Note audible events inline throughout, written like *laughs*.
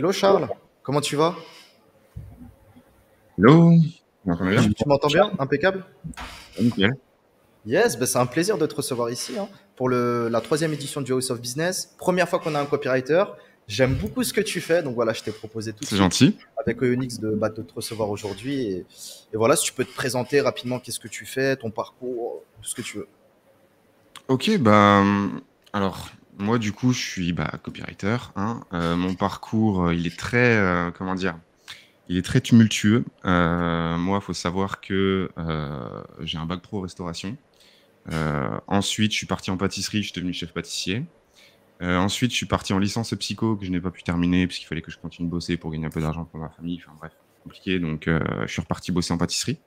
Hello Charles, comment tu vas Hello. Tu m'entends bien Impeccable Nickel. Yes, ben c'est un plaisir de te recevoir ici hein, pour le, la troisième édition du House of Business. Première fois qu'on a un copywriter. J'aime beaucoup ce que tu fais, donc voilà, je t'ai proposé tout. C'est gentil. Avec Onyx de, bah, de te recevoir aujourd'hui. Et, et, voilà, si tu peux te présenter rapidement, qu'est-ce que tu fais, ton parcours, tout ce que tu veux. Ok, ben alors, moi, du coup, je suis bah, copywriter. Hein. Euh, mon parcours, euh, il est très, euh, comment dire, il est très tumultueux. moi, il faut savoir que j'ai un bac pro restauration. ensuite, je suis parti en pâtisserie, je suis devenu chef pâtissier. ensuite, je suis parti en licence psycho que je n'ai pas pu terminer puisqu'il fallait que je continue de bosser pour gagner un peu d'argent pour ma famille. Enfin bref, compliqué. Donc, je suis reparti bosser en pâtisserie.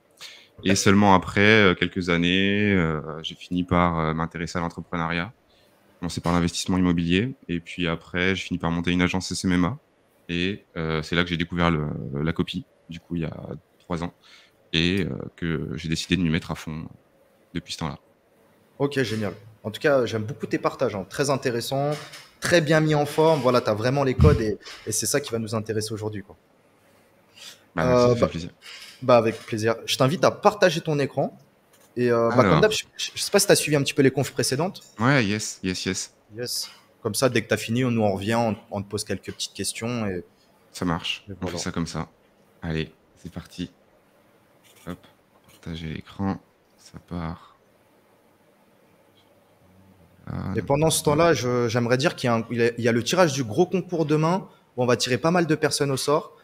Et seulement après quelques années, j'ai fini par m'intéresser à l'entrepreneuriat par l'investissement immobilier et puis après, je finis par monter une agence SMMA. Et euh, c'est là que j'ai découvert la copie, du coup, il y a trois ans, et euh, que j'ai décidé de m'y mettre à fond depuis ce temps-là. Ok, génial. En tout cas, j'aime beaucoup tes partages, hein. très intéressant, très bien mis en forme. Voilà, tu as vraiment les codes et, c'est ça qui va nous intéresser aujourd'hui. Quoi. Bah, euh, bah, plaisir. Bah, avec plaisir. Je t'invite à partager ton écran et euh, bah, je, ne sais pas si tu as suivi un petit peu les confs précédentes. Ouais, yes, yes, yes. Yes. Comme ça, dès que tu as fini, on nous en revient, on, te pose quelques petites questions. Et... Ça marche. on fait ça comme ça. Allez, c'est parti. Hop, partager l'écran. Ça part. et pendant ce temps-là, j'aimerais dire qu'il y, a le tirage du gros concours demain où on va tirer pas mal de personnes au sort.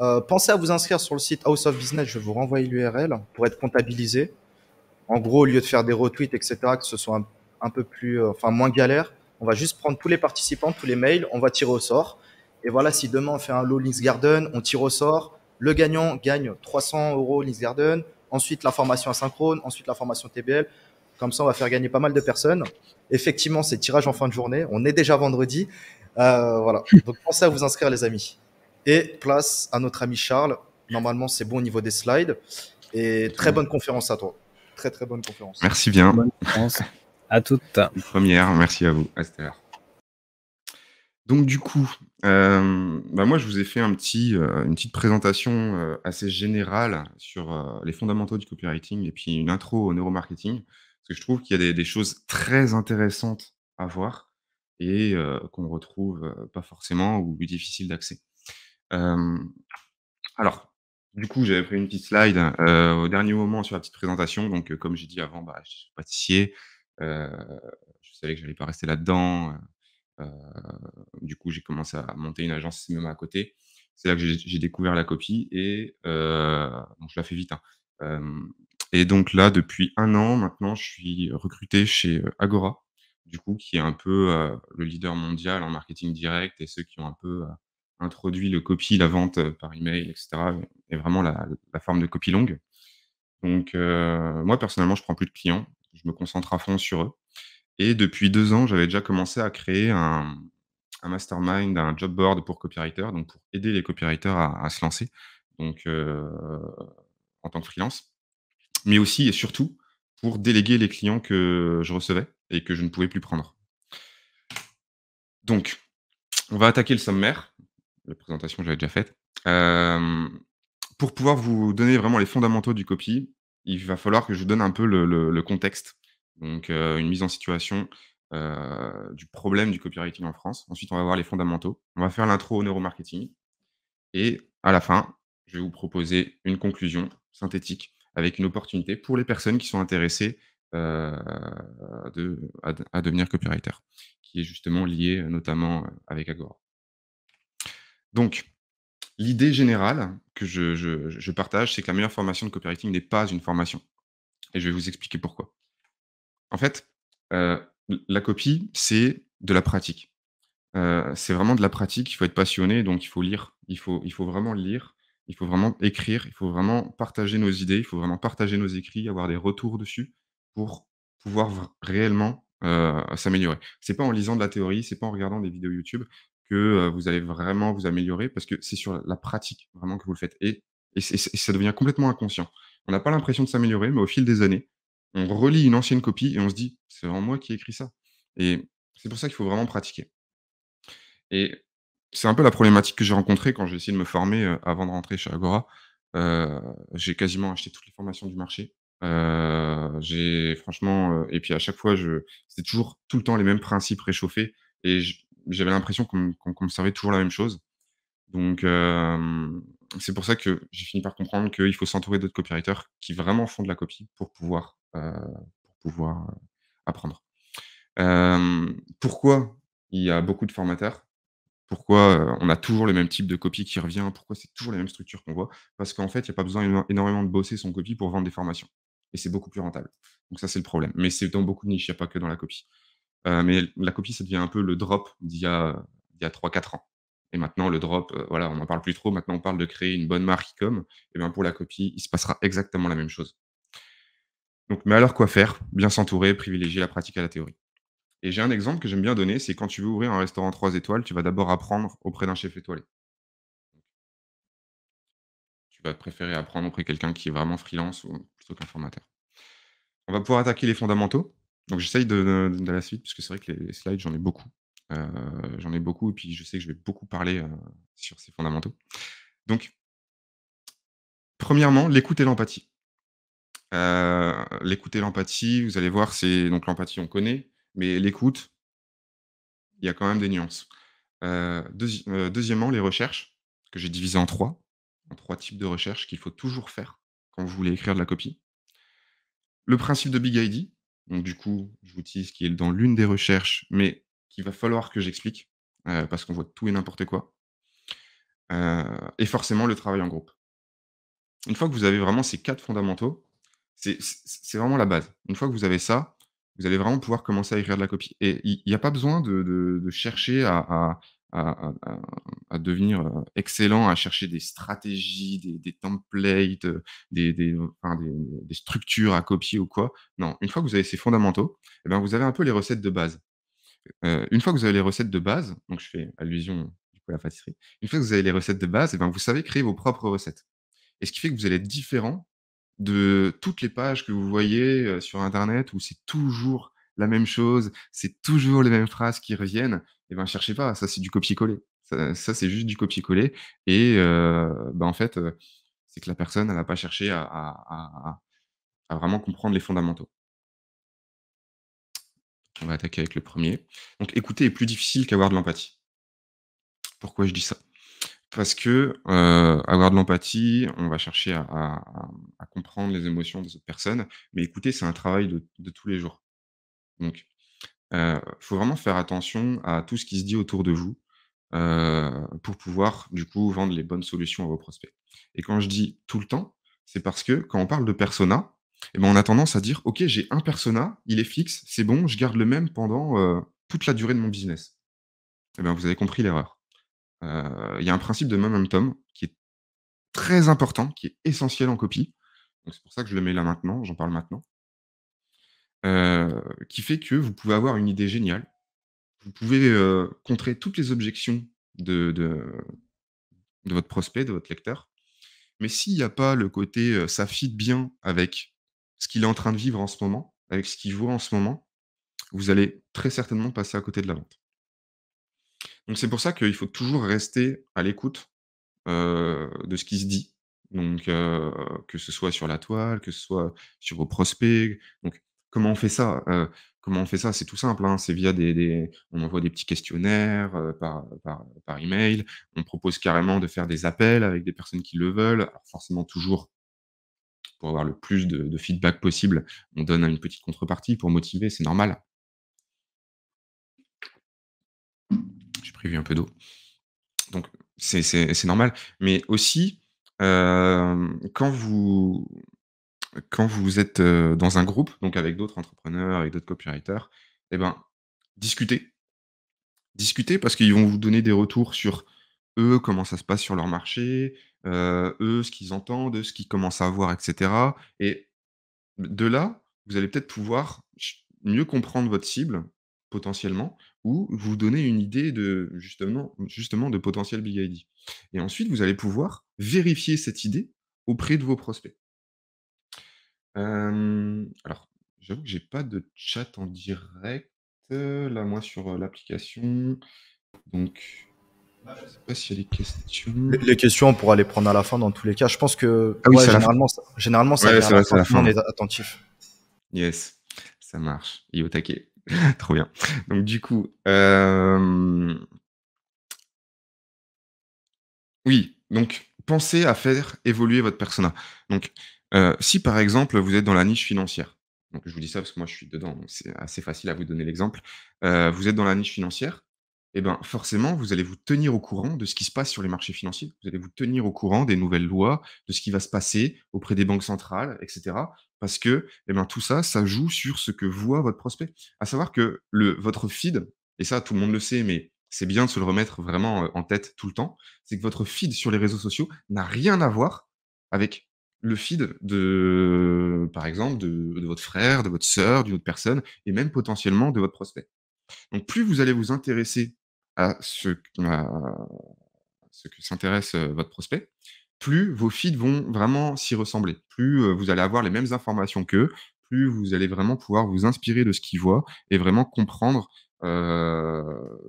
Euh, pensez à vous inscrire sur le site House of Business, je vais vous renvoyer l'URL pour être comptabilisé en gros, au lieu de faire des retweets, etc., que ce soit un, peu plus, euh, enfin, moins galère, on va juste prendre tous les participants, tous les mails, on va tirer au sort. Et voilà, si demain on fait un lot Links Garden, on tire au sort, le gagnant gagne 300 euros Links Garden, ensuite la formation asynchrone, ensuite la formation TBL. Comme ça, on va faire gagner pas mal de personnes. Effectivement, c'est tirage en fin de journée. On est déjà vendredi. Euh, voilà. Donc, pensez à vous inscrire, les amis. Et place à notre ami Charles. Normalement, c'est bon au niveau des slides. Et très bonne conférence à toi très très bonne conférence. Merci bien. Bonne à toutes. Première, merci à vous. Esther. Donc du coup, euh, bah, moi je vous ai fait un petit, euh, une petite présentation euh, assez générale sur les fondamentaux du copywriting et puis une intro au neuromarketing, parce que je trouve qu'il y a des, des, choses très intéressantes à voir et qu'on retrouve pas forcément ou difficile d'accès. alors, du coup, j'avais pris une petite slide euh, au dernier moment sur la petite présentation. Donc, euh, comme j'ai dit avant, bah, je suis pâtissier. Euh, je savais que je n'allais pas rester là-dedans. du coup, j'ai commencé à monter une agence même à côté. C'est là que j'ai découvert la copie et je la fais vite. Hein. et donc là, depuis un an maintenant, je suis recruté chez Agora, du coup, qui est un peu le leader mondial en marketing direct et ceux qui ont un peu introduit le copy, la vente euh, par email, etc. et vraiment la, forme de copie longue. Donc, euh, moi, personnellement, je prends plus de clients. Je me concentre à fond sur eux. Et depuis deux ans, j'avais déjà commencé à créer un, mastermind, un job board pour copywriters, donc pour aider les copywriters à, se lancer donc, euh, en tant que freelance. Mais aussi et surtout pour déléguer les clients que je recevais et que je ne pouvais plus prendre. Donc, on va attaquer le sommaire la présentation, j'avais déjà faite. pour pouvoir vous donner vraiment les fondamentaux du copy, il va falloir que je donne un peu le, contexte, donc une mise en situation du problème du copywriting en France. Ensuite, on va voir les fondamentaux. On va faire l'intro au neuromarketing. Et à la fin, je vais vous proposer une conclusion synthétique avec une opportunité pour les personnes qui sont intéressées de, à, devenir copywriter, qui est justement liée notamment avec Agora. Donc, l'idée générale que je, partage, c'est que la meilleure formation de copywriting n'est pas une formation. Et je vais vous expliquer pourquoi. En fait, euh, la copie, c'est de la pratique. Euh, c'est vraiment de la pratique, il faut être passionné, donc il faut lire, il faut, vraiment lire, il faut vraiment écrire, il faut vraiment partager nos idées, il faut vraiment partager nos écrits, avoir des retours dessus pour pouvoir réellement euh, s'améliorer. C'est pas en lisant de la théorie, c'est pas en regardant des vidéos YouTube, que vous allez vraiment vous améliorer parce que c'est sur la pratique vraiment que vous le faites. Et, et, ça devient complètement inconscient. On n'a pas l'impression de s'améliorer, mais au fil des années, on relit une ancienne copie et on se dit, c'est vraiment moi qui ai écrit ça. Et c'est pour ça qu'il faut vraiment pratiquer. Et c'est un peu la problématique que j'ai rencontrée quand j'ai essayé de me former avant de rentrer chez Agora. j'ai quasiment acheté toutes les formations du marché. j'ai franchement, et puis à chaque fois, c'était toujours tout le temps les mêmes principes réchauffés. Et je, j'avais l'impression qu'on me servait toujours la même chose. Donc, euh, c'est pour ça que j'ai fini par comprendre qu'il faut s'entourer d'autres copywriters qui vraiment font de la copie pour pouvoir, euh, pour pouvoir euh, apprendre. pourquoi il y a beaucoup de formateurs Pourquoi on a toujours le même type de copie qui revient Pourquoi c'est toujours les mêmes structures qu'on voit Parce qu'en fait, il n'y a pas besoin énormément de bosser son copie pour vendre des formations. Et c'est beaucoup plus rentable. Donc ça, c'est le problème. Mais c'est dans beaucoup de niches, il n'y a pas que dans la copie. Euh, mais la copie, ça devient un peu le drop d'il y a, 3-4 ans. Et maintenant, le drop, euh, voilà, on n'en parle plus trop. Maintenant, on parle de créer une bonne marque e-com. Et bien, pour la copie, il se passera exactement la même chose. Donc, mais alors, quoi faire Bien s'entourer, privilégier la pratique à la théorie. Et j'ai un exemple que j'aime bien donner c'est quand tu veux ouvrir un restaurant 3 étoiles, tu vas d'abord apprendre auprès d'un chef étoilé. Tu vas préférer apprendre auprès de quelqu'un qui est vraiment freelance ou plutôt qu'un formateur. On va pouvoir attaquer les fondamentaux, donc j'essaye de, de, la suite, puisque c'est vrai que les, slides, j'en ai beaucoup. Euh, j'en ai beaucoup, et puis je sais que je vais beaucoup parler euh, sur ces fondamentaux. Donc, premièrement, l'écoute et l'empathie. Euh, l'écoute et l'empathie, vous allez voir, c'est donc l'empathie, on connaît, mais l'écoute, il y a quand même des nuances. deuxièmement, les recherches, que j'ai divisées en trois, en trois types de recherches qu'il faut toujours faire quand vous voulez écrire de la copie. Le principe de Big ID, donc, du coup, je vous dis ce qui est dans l'une des recherches, mais qu'il va falloir que j'explique, euh, parce qu'on voit tout et n'importe quoi. Euh, et forcément, le travail en groupe. Une fois que vous avez vraiment ces quatre fondamentaux, c'est vraiment la base. Une fois que vous avez ça, vous allez vraiment pouvoir commencer à écrire de la copie. Et il n'y a pas besoin de, chercher à, à, devenir euh, excellent, à chercher des stratégies, des, templates, euh, des, structures à copier ou quoi. Non, une fois que vous avez ces fondamentaux, eh bien, vous avez un peu les recettes de base. Euh, une fois que vous avez les recettes de base, donc je fais allusion à la pâtisserie, une fois que vous avez les recettes de base, eh ben, vous savez créer vos propres recettes. Et ce qui fait que vous allez être différent de toutes les pages que vous voyez sur Internet où c'est toujours la même chose, c'est toujours les mêmes phrases qui reviennent eh ben cherchez pas, ça c'est du copier-coller. Ça, c'est juste du copier-coller. Et bah, en fait, c'est que la personne, elle n'a pas cherché à, vraiment comprendre les fondamentaux. On va attaquer avec le premier. Donc écouter est plus difficile qu'avoir de l'empathie. Pourquoi je dis ça Parce que avoir de l'empathie, on va chercher à, comprendre les émotions de cette personne, mais écouter, c'est un travail de, de tous les jours. Donc, il faut vraiment faire attention à tout ce qui se dit autour de vous, pour pouvoir du coup vendre les bonnes solutions à vos prospects. Et quand je dis: «Tout le temps», c'est parce que quand on parle de persona eh ben, on a tendance à dire: «OK, j'ai un persona, il est fixe, c'est bon, je garde le même pendant, toute la durée de mon business». Eh ben, vous avez compris l'erreur. il y a un principe de momentum qui est très important, qui est essentiel en copie. c'est pour ça que je le mets là maintenant, j'en parle maintenant qui fait que vous pouvez avoir une idée géniale, vous pouvez contrer toutes les objections de, de, votre prospect, de votre lecteur, mais s'il n'y a pas le côté ça fit bien avec ce qu'il est en train de vivre en ce moment, avec ce qu'il voit en ce moment, vous allez très certainement passer à côté de la vente. Donc c'est pour ça qu'il faut toujours rester à l'écoute de ce qui se dit, donc, que ce soit sur la toile, que ce soit sur vos prospects. Donc, Comment on fait ça Comment on fait ça C'est tout simple. Hein, c'est via des, on envoie des petits questionnaires par, par, par, email. On propose carrément de faire des appels avec des personnes qui le veulent. forcément, toujours pour avoir le plus de, feedback possible, on donne une petite contrepartie pour motiver. C'est normal. J'ai prévu un peu d'eau. Donc c'est normal. Mais aussi, quand vous quand vous êtes euh, dans un groupe, donc avec d'autres entrepreneurs, avec d'autres copywriters, eh ben, discutez. Discutez parce qu'ils vont vous donner des retours sur eux, comment ça se passe sur leur marché, euh, eux, ce qu'ils entendent, ce qu'ils commencent à voir, etc. Et de là, vous allez peut-être pouvoir mieux comprendre votre cible potentiellement ou vous donner une idée de justement, justement de potentiel big ID. Et ensuite, vous allez pouvoir vérifier cette idée auprès de vos prospects alors, j'avoue que j'ai pas de chat en direct, là, moi, sur, l'application. Donc, ah, je sais pas s'il y a des questions. Les questions, on pourra les prendre à la fin dans tous les cas. Je pense que ah oui, généralement ça c'est la fin, on est attentif. Yes, ça marche yo au taquet. *laughs* Trop bien. Donc du coup, Oui, donc pensez à faire évoluer votre persona. Donc euh, si par exemple vous êtes dans la niche financière, donc je vous dis ça parce que moi je suis dedans, c'est assez facile à vous donner l'exemple. Euh, vous êtes dans la niche financière, et eh ben, forcément vous allez vous tenir au courant de ce qui se passe sur les marchés financiers, vous allez vous tenir au courant des nouvelles lois, de ce qui va se passer auprès des banques centrales, etc. Parce que et eh ben, tout ça, ça joue sur ce que voit votre prospect. À savoir que le, votre feed, et ça tout le monde le sait, mais c'est bien de se le remettre vraiment euh, en tête tout le temps, c'est que votre feed sur les réseaux sociaux n'a rien à voir avec le feed de, par exemple, de, votre frère, de votre sœur, d'une autre personne, et même potentiellement de votre prospect. Donc plus vous allez vous intéresser à ce, ce que s'intéresse euh, votre prospect, plus vos feeds vont vraiment s'y ressembler. Plus euh, vous allez avoir les mêmes informations qu'eux, plus vous allez vraiment pouvoir vous inspirer de ce qu'ils voient et vraiment comprendre euh,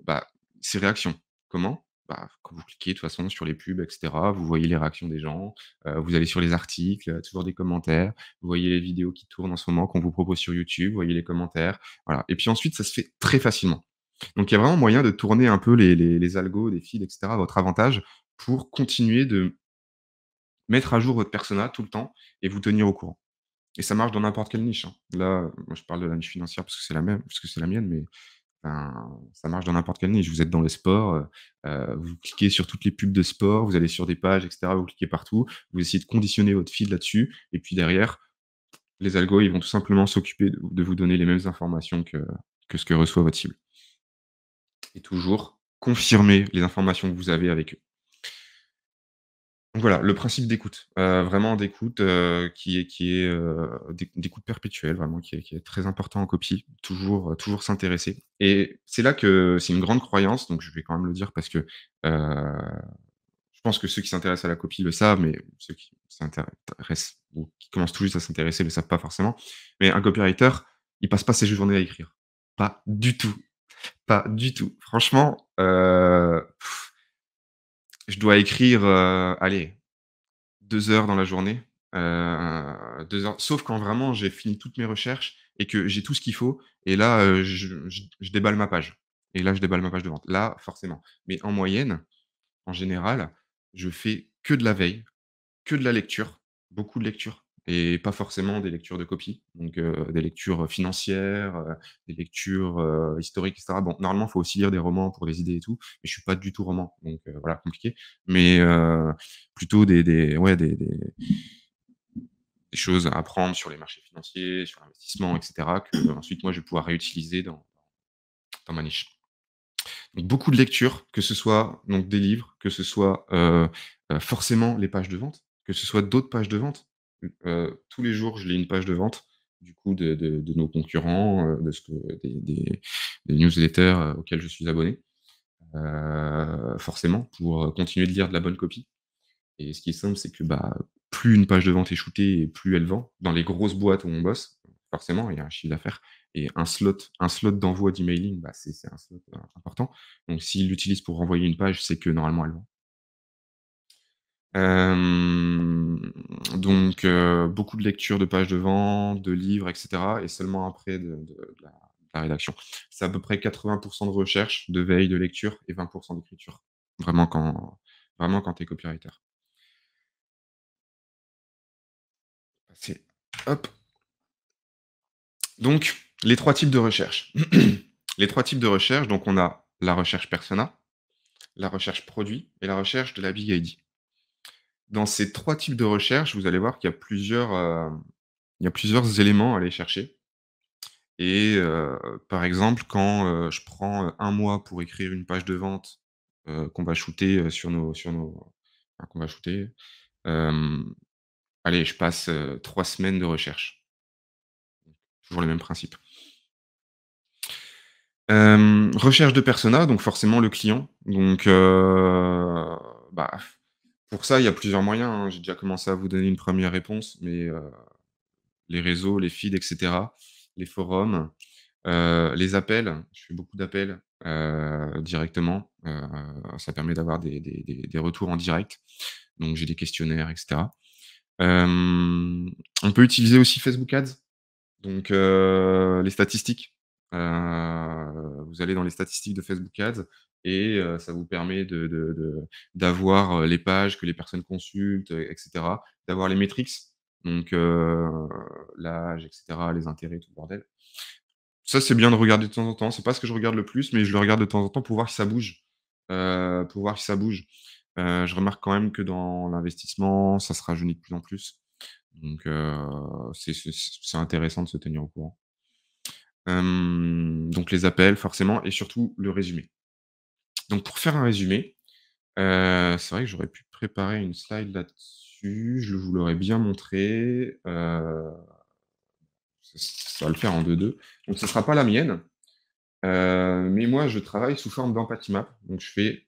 bah, ces ses réactions. Comment bah, quand vous cliquez de toute façon sur les pubs, etc., vous voyez les réactions des gens, euh, vous allez sur les articles, euh, toujours des commentaires, vous voyez les vidéos qui tournent en ce moment, qu'on vous propose sur YouTube, vous voyez les commentaires, voilà. Et puis ensuite, ça se fait très facilement. Donc il y a vraiment moyen de tourner un peu les, algos, les fils, etc., à votre avantage pour continuer de mettre à jour votre persona tout le temps et vous tenir au courant. Et ça marche dans n'importe quelle niche. Hein. Là, je parle de la niche financière parce que c'est la même, parce que c'est la mienne, mais ça marche dans n'importe quel niche. Vous êtes dans le sport, euh, euh, vous cliquez sur toutes les pubs de sport, vous allez sur des pages, etc. Vous cliquez partout, vous essayez de conditionner votre feed là-dessus, et puis derrière, les algos, ils vont tout simplement s'occuper de vous donner les mêmes informations que, que ce que reçoit votre cible. Et toujours confirmer les informations que vous avez avec eux. Donc voilà, le principe d'écoute, euh, vraiment d'écoute euh, qui est, qui est euh, d'écoute perpétuelle, vraiment qui est, très important en copie, toujours toujours s'intéresser. Et c'est là que c'est une grande croyance, donc je vais quand même le dire parce que je pense que ceux qui s'intéressent à la copie le savent, mais ceux qui s'intéressent qui commencent tout juste à s'intéresser le savent pas forcément. Mais un copywriter, il passe pas ses journées à écrire, pas du tout, pas du tout. Franchement je dois écrire, euh, allez, deux heures dans la journée. Euh, deux heures, sauf quand vraiment j'ai fini toutes mes recherches et que j'ai tout ce qu'il faut. Et là, euh, je, déballe ma page. Et là, je déballe ma page de vente. Là, forcément. Mais en moyenne, en général, je fais que de la veille, que de la lecture, beaucoup de lecture, et pas forcément des lectures de copie, donc des lectures financières, des lectures historiques, etc. Bon, normalement, il faut aussi lire des romans pour des idées et tout, mais je suis pas du tout roman, donc voilà, compliqué. Mais plutôt des, des, ouais, des, choses à apprendre sur les marchés financiers, sur l'investissement, etc., que ensuite, moi, je vais pouvoir réutiliser dans, dans ma niche. Donc, beaucoup de lectures, que ce soit donc, des livres, que ce soit forcément les pages de vente, que ce soit d'autres pages de vente euh, tous les jours, je lis une page de vente du coup de, nos concurrents, euh, de ce que, des, newsletters euh, auxquels je suis abonné, forcément, pour continuer de lire de la bonne copie. Et ce qui est simple, c'est que bah, plus une page de vente est shootée, et plus elle vend. Dans les grosses boîtes où on bosse, forcément, il y a un chiffre d'affaires. Et un slot, un slot d'envoi d'emailing, bah, c'est un slot important. Donc s'il l'utilise pour renvoyer une page, c'est que normalement elle vend. Euh, donc, euh, beaucoup de lectures de pages de vente, de livres, etc. Et seulement après de, la, rédaction. C'est à peu près 80% de recherche, de veille, de lecture et 20% d'écriture. Vraiment quand, vraiment quand tu es copywriter. hop. Donc, les trois types de recherche. *clears throat* les trois types de recherche, donc on a la recherche persona, la recherche produit et la recherche de la Big ID dans ces trois types de recherche, vous allez voir qu'il euh, y a plusieurs, éléments à aller chercher. Et euh, par exemple, quand euh, je prends un mois pour écrire une page de vente qu'on va shooter sur nos, sur nos, qu'on va shooter, allez, je passe trois semaines de recherche. Toujours le même principe. recherche de persona, donc forcément le client. Donc, bah, pour ça, il y a plusieurs moyens. Hein. J'ai déjà commencé à vous donner une première réponse, mais euh, les réseaux, les feeds, etc., les forums, euh, les appels. Je fais beaucoup d'appels euh, directement. ça permet d'avoir des, des- retours en direct. Donc, j'ai des questionnaires, etc. on peut utiliser aussi Facebook Ads, donc les statistiques. Euh, vous allez dans les statistiques de Facebook Ads et euh, ça vous permet d'avoir euh, les pages que les personnes consultent, etc., d'avoir les métriques, donc l'âge, etc., les intérêts, tout le bordel. Ça, c'est bien de regarder de temps en temps. C'est pas ce que je regarde le plus, mais je le regarde de temps en temps pour voir si ça bouge. pour voir si ça bouge. je remarque quand même que dans l'investissement, ça se rajeunit de plus en plus. Donc, c'est intéressant de se tenir au courant donc les appels, forcément, et surtout le résumé. Donc pour faire un résumé, c'est vrai que j'aurais pu préparer une slide là-dessus. Je vous l'aurais bien montré. ça, va le faire en deux-deux, Donc ce ne sera pas la mienne. mais moi, je travaille sous forme d'Empathymap, map. Donc je fais.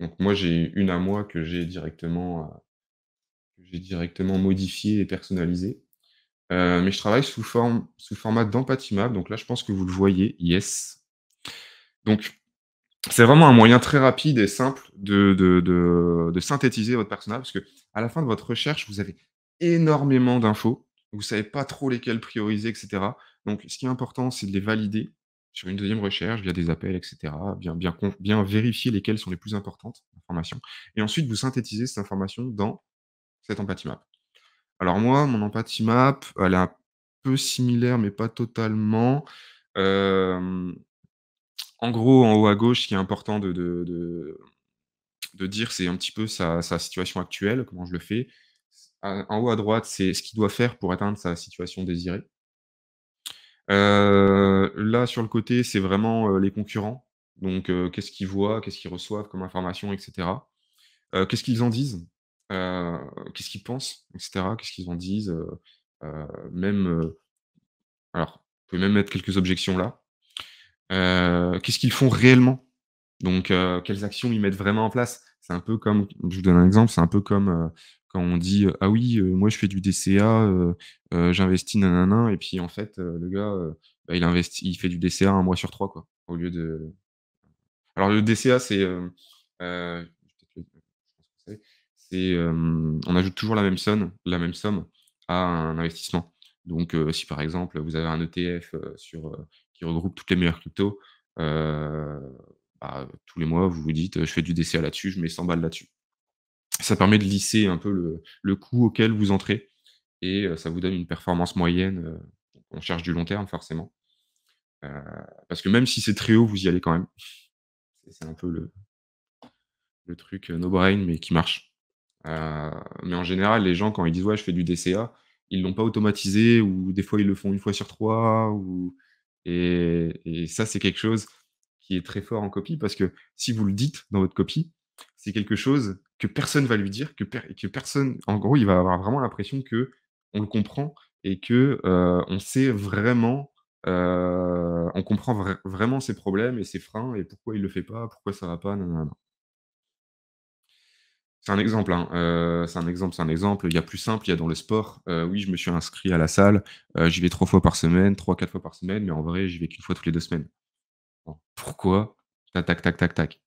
Donc moi, j'ai une à moi que j'ai directement, euh, j'ai directement modifiée et personnalisée. Euh, mais je travaille sous, sous format d'empathie Donc là, je pense que vous le voyez. Yes. Donc, c'est vraiment un moyen très rapide et simple de, synthétiser votre personnage parce que à la fin de votre recherche, vous avez énormément d'infos. Vous ne savez pas trop lesquelles prioriser, etc. Donc, ce qui est important, c'est de les valider sur une deuxième recherche via des appels, etc. Bien, vérifier lesquelles sont les plus importantes informations. Et ensuite, vous synthétisez cette information dans cet Empathymap. Alors moi, mon empathie map, elle est un peu similaire, mais pas totalement. en gros, en haut à gauche, ce qui est important de, dire, c'est un petit peu sa, situation actuelle, comment je le fais. En haut à droite, c'est ce qu'il doit faire pour atteindre sa situation désirée. là, sur le côté, c'est vraiment les concurrents. Donc, qu'est-ce qu'ils voient, qu'est-ce qu'ils reçoivent comme information, etc. qu'est-ce qu'ils en disent euh, qu'est-ce qu'ils pensent, etc., qu'est-ce qu'ils en disent, euh, euh, même, alors, vous pouvez même mettre quelques objections là, qu'est-ce qu'ils font réellement, donc quelles actions ils mettent vraiment en place, c'est un peu comme, je vous donne un exemple, c'est un peu comme quand on dit ah oui, moi je fais du DCA, j'investis nanana, et puis en fait, le gars, bah, il investit, il fait du DCA un mois sur trois, quoi, au lieu de. Alors le DCA, c'est c'est on ajoute toujours la même somme, à un investissement. Donc, si par exemple vous avez un ETF qui regroupe toutes les meilleures cryptos, bah, tous les mois, vous vous dites, je fais du DCA là-dessus, je mets 100 balles là-dessus. Ça permet de lisser un peu le, coût auquel vous entrez et ça vous donne une performance moyenne. on cherche du long terme, forcément. parce que même si c'est très haut, vous y allez quand même. C'est un peu le truc no brain, mais qui marche. Euh, mais en général, les gens, quand ils disent ouais, je fais du DCA, ils ne l'ont pas automatisé ou des fois ils le font une fois sur trois. Ou... Et, ça, c'est quelque chose qui est très fort en copie parce que si vous le dites dans votre copie, c'est quelque chose que personne ne va lui dire, que, que personne, en gros, il va avoir vraiment l'impression que on le comprend et que euh, on sait vraiment, euh, on comprend vraiment ses problèmes et ses freins et pourquoi il le fait pas, pourquoi ça va pas, c'est un exemple, hein. euh, c'est un exemple, c'est un exemple. Il y a plus simple, il y a dans le sport. Euh, oui, je me suis inscrit à la salle, euh, j'y vais trois fois par semaine, trois, quatre fois par semaine, mais en vrai, j'y vais qu'une fois toutes les deux semaines. pourquoi Tac, tac, tac, tac, tac.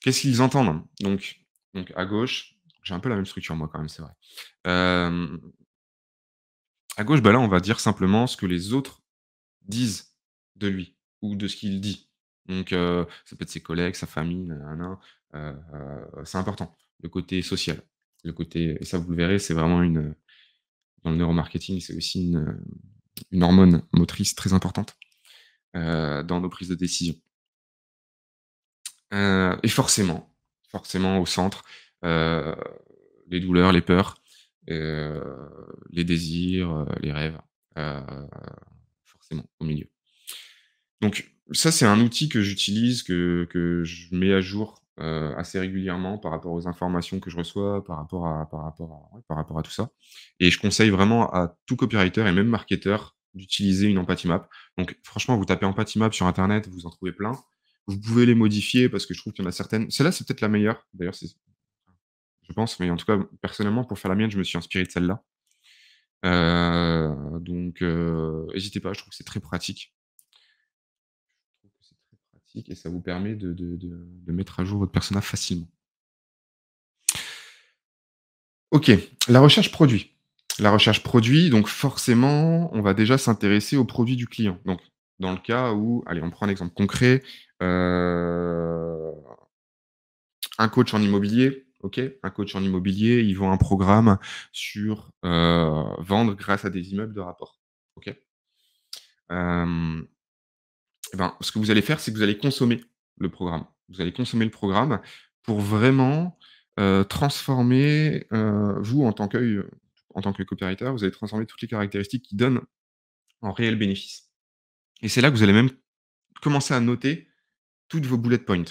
Qu'est-ce qu'ils entendent hein? donc, donc, à gauche, j'ai un peu la même structure, moi, quand même, c'est vrai. à gauche, bah là, on va dire simplement ce que les autres disent de lui ou de ce qu'il dit. Donc, ça peut être ses collègues, sa famille, euh, c'est important. Le côté social, le côté, et ça vous le verrez, c'est vraiment une, dans le neuromarketing, c'est aussi une, une, hormone motrice très importante dans nos prises de décision. et forcément, forcément au centre, les douleurs, les peurs, les désirs, les rêves, forcément au milieu. Donc, ça, c'est un outil que j'utilise, que, que, je mets à jour euh, assez régulièrement par rapport aux informations que je reçois, par rapport à, par rapport à, par rapport à tout ça. Et je conseille vraiment à tout copywriter et même marketeur d'utiliser une Empathy map. Donc, franchement, vous tapez Empathy map sur Internet, vous en trouvez plein. Vous pouvez les modifier parce que je trouve qu'il y en a certaines. Celle-là, c'est peut-être la meilleure. D'ailleurs, je pense, mais en tout cas, personnellement, pour faire la mienne, je me suis inspiré de celle-là. Euh, donc, n'hésitez euh, pas, je trouve que c'est très pratique et ça vous permet de, mettre à jour votre persona facilement. Ok, la recherche produit. La recherche produit, donc forcément, on va déjà s'intéresser aux produits du client. Donc, dans le cas où, allez, on prend un exemple concret, euh, un coach en immobilier, ok, un coach en immobilier, il vend un programme sur euh, vendre grâce à des immeubles de rapport, ok. Euh, eh ben, ce que vous allez faire, c'est que vous allez consommer le programme. Vous allez consommer le programme pour vraiment euh, transformer, euh, vous en tant, que, euh, en tant que coopérateur, vous allez transformer toutes les caractéristiques qui donnent en réel bénéfice. Et c'est là que vous allez même commencer à noter toutes vos bullet points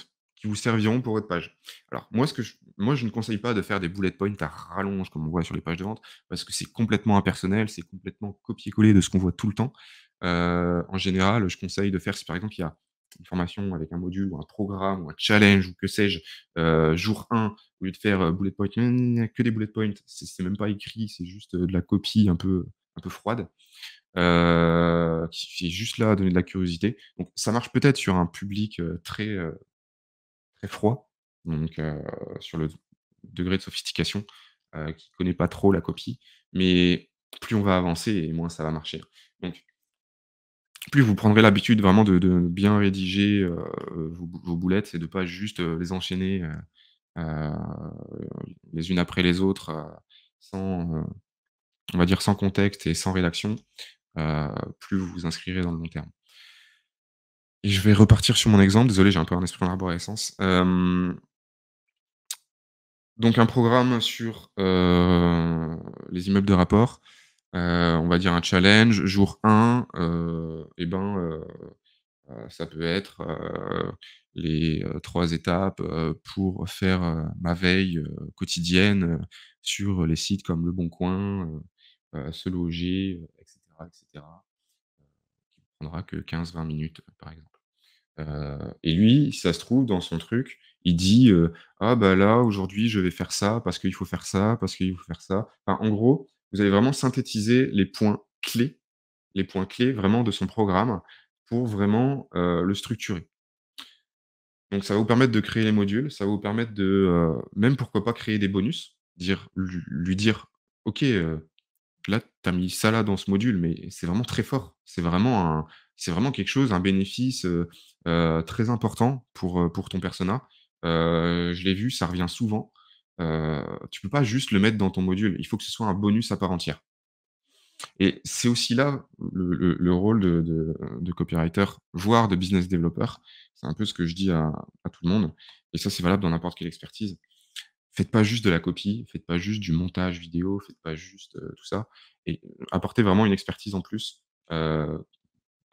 vous serviront pour votre page. Alors, moi, ce que je, moi, je ne conseille pas de faire des bullet points à rallonge, comme on voit sur les pages de vente, parce que c'est complètement impersonnel, c'est complètement copier-coller de ce qu'on voit tout le temps. Euh, en général, je conseille de faire, si par exemple, il y a une formation avec un module ou un programme ou un challenge ou que sais-je, euh, jour 1, au lieu de faire euh, bullet point, que des bullet points, c'est même pas écrit, c'est juste de la copie un peu, un peu froide. qui juste là à donner de la curiosité. Donc ça marche peut-être sur un public très froid, donc sur le degré de sophistication, qui ne connaît pas trop la copie. Mais plus on va avancer et moins ça va marcher. Donc, plus vous prendrez l'habitude vraiment de, bien rédiger vos, boulettes et de pas juste les enchaîner les unes après les autres sans, on va dire sans contexte et sans rédaction, plus vous vous inscrirez dans le long terme je vais repartir sur mon exemple. Désolé, j'ai un peu un esprit en arborescence. Euh, donc, un programme sur euh, les immeubles de rapport. Euh, on va dire un challenge. Jour 1, et euh, eh ben, ça peut être les trois étapes pour faire ma veille quotidienne sur les sites comme Le Bon Coin, Se Loger, etc. etc. qui prendra que 15-20 minutes, par exemple et lui, ça se trouve, dans son truc, il dit Ah, bah là, aujourd'hui, je vais faire ça parce qu'il faut faire ça, parce qu'il faut faire ça. Enfin, en gros, vous allez vraiment synthétiser les points clés, les points clés vraiment de son programme pour vraiment le structurer. Donc ça va vous permettre de créer les modules, ça va vous permettre de, même pourquoi pas créer des bonus, dire, lui, dire, OK, là, tu as mis ça là dans ce module, mais c'est vraiment très fort. C'est vraiment un, c'est vraiment quelque chose, un bénéfice très important pour, pour ton persona. je l'ai vu, ça revient souvent. Tu tu peux pas juste le mettre dans ton module. Il faut que ce soit un bonus à part entière. Et c'est aussi là le, rôle de, de, copywriter, voire de business developer. C'est un peu ce que je dis à, tout le monde. Et ça, c'est valable dans n'importe quelle expertise. Faites pas juste de la copie, faites pas juste du montage vidéo, faites pas juste tout ça. Et apportez vraiment une expertise en plus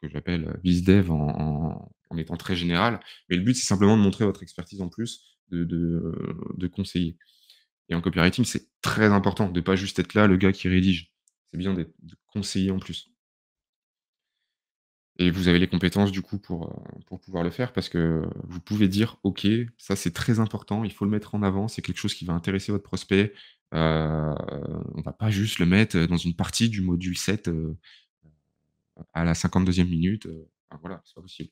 que j'appelle VisDev en, en, étant très général. Mais le but, c'est simplement de montrer votre expertise en plus, de, conseiller. Et en copywriting, c'est très important de ne pas juste être là, le gars qui rédige. C'est bien d'être conseiller en plus. Et vous avez les compétences du coup pour, pour pouvoir le faire parce que vous pouvez dire ok, ça c'est très important, il faut le mettre en avant, c'est quelque chose qui va intéresser votre prospect. On on va pas juste le mettre dans une partie du module 7 à la 52e minute. Euh, voilà, c'est pas possible.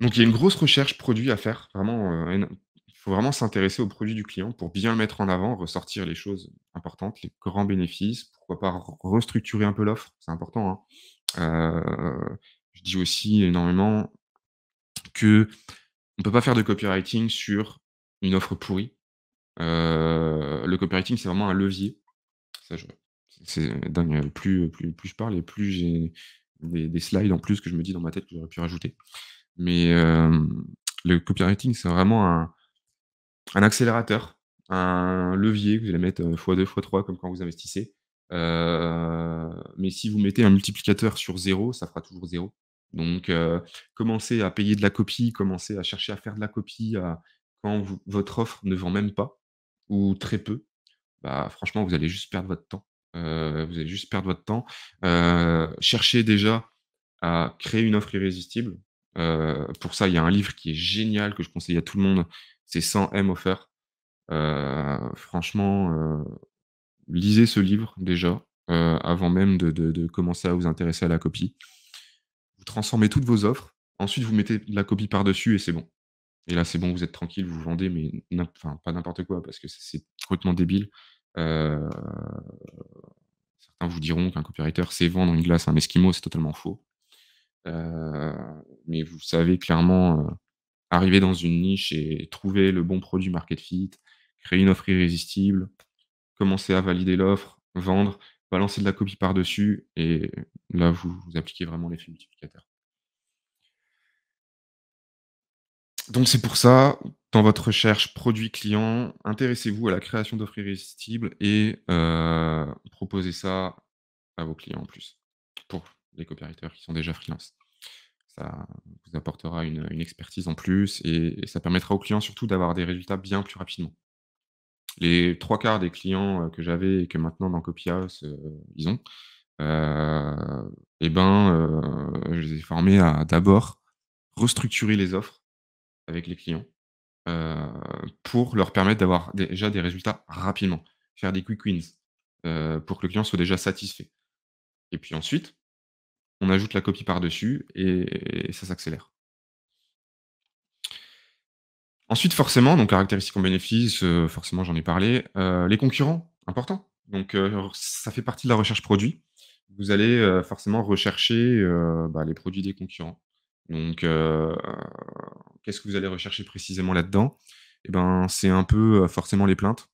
Donc il y a une grosse recherche produit à faire. Vraiment, euh, il faut vraiment s'intéresser au produit du client pour bien le mettre en avant, ressortir les choses importantes, les grands bénéfices. Pourquoi pas restructurer un peu l'offre, c'est important. Hein. Euh, je dis aussi énormément que on peut pas faire de copywriting sur une offre pourrie. le copywriting, c'est vraiment un levier. Ça, je c'est euh, euh, Plus, euh, plus, plus je parle et plus j'ai des, slides en plus que je me dis dans ma tête que j'aurais pu rajouter. Mais le copywriting, c'est vraiment un, un, accélérateur, un levier que vous allez mettre x2, x3 comme quand vous investissez. mais si vous mettez un multiplicateur sur zéro ça fera toujours zéro Donc, commencez à payer de la copie, commencez à chercher à faire de la copie quand votre offre ne vend même pas ou très peu. Bah, franchement, vous allez juste perdre votre temps vous allez juste perdre votre temps. cherchez déjà à créer une offre irrésistible. pour ça, il y a un livre qui est génial que je conseille à tout le monde. C'est 100 M offerts. franchement, lisez ce livre déjà avant même de, commencer à vous intéresser à la copie. Vous transformez toutes vos offres. Ensuite, vous mettez la copie par-dessus et c'est bon. Et là, c'est bon, vous êtes tranquille, vous vendez, mais pas n'importe quoi parce que c'est hautement débile. Euh, certains vous diront qu'un copywriter c'est vendre une glace à un esquimau, c'est totalement faux. Euh, mais vous savez clairement euh, arriver dans une niche et trouver le bon produit market fit, créer une offre irrésistible, commencer à valider l'offre, vendre, balancer de la copie par-dessus, et là, vous, vous, appliquez vraiment l'effet multiplicateur. Donc c'est pour ça, dans votre recherche produit client, intéressez-vous à la création d'offres irrésistibles et euh, proposez ça à vos clients en plus, pour les coopérateurs qui sont déjà freelance. Ça vous apportera une, expertise en plus et, ça permettra aux clients surtout d'avoir des résultats bien plus rapidement. Les trois quarts des clients euh, que j'avais et que maintenant dans CopyHouse, euh, ils ont, eh ben, je les ai formés à d'abord restructurer les offres avec les clients euh, pour leur permettre d'avoir déjà des résultats rapidement, faire des quick wins euh, pour que le client soit déjà satisfait. Et puis ensuite, on ajoute la copie par-dessus et, ça s'accélère. Ensuite, forcément, donc caractéristiques en bénéfice, euh, forcément j'en ai parlé. les concurrents, important. Donc ça fait partie de la recherche produit. Vous allez forcément rechercher bah, les produits des concurrents. Donc, qu'est-ce que vous allez rechercher précisément là-dedans eh ben, C'est un peu forcément les plaintes,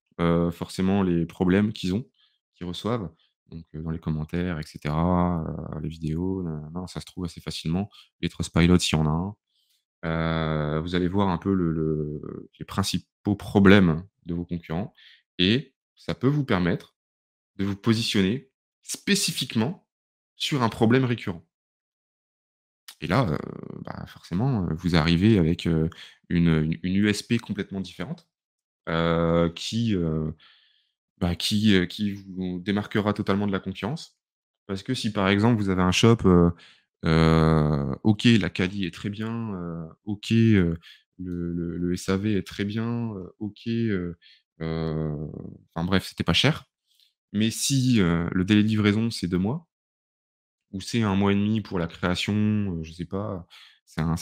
forcément les problèmes qu'ils ont, qu'ils reçoivent. Donc, dans les commentaires, etc., les vidéos, ça se trouve assez facilement. Les pilots, s'il y en a un. vous allez voir un peu les principaux problèmes de vos concurrents et ça peut vous permettre de vous positionner spécifiquement sur un problème récurrent. Et là, forcément, euh, vous arrivez avec euh, une, USP complètement différente euh, qui, bah, qui, qui vous démarquera totalement de la concurrence. Parce que si par exemple vous avez un shop, ok, la Cali est très bien, ok, le, SAV est très bien, ok, enfin bref, c'était pas cher. Mais si le délai de livraison c'est deux mois, ou c'est un mois et demi pour la création, je sais pas, c'est un,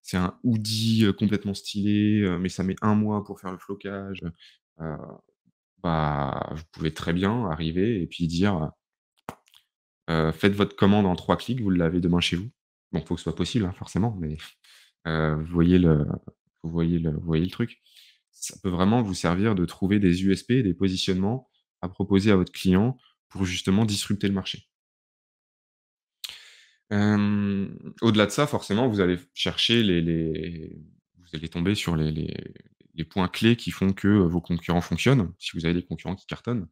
c'est un, hoodie complètement stylé, mais ça met un mois pour faire le flocage. bah, vous pouvez très bien arriver et puis dire faites votre commande en trois clics, vous l'avez demain chez vous. Il faut que ce soit possible, hein, forcément, mais vous, voyez le, vous, voyez le, vous voyez le truc. Ça peut vraiment vous servir de trouver des USP, des positionnements à proposer à votre client pour justement disrupter le marché. Au-delà de ça, forcément, vous allez chercher les, vous allez tomber sur les, points clés qui font que euh, vos concurrents fonctionnent. Si vous avez des concurrents qui cartonnent,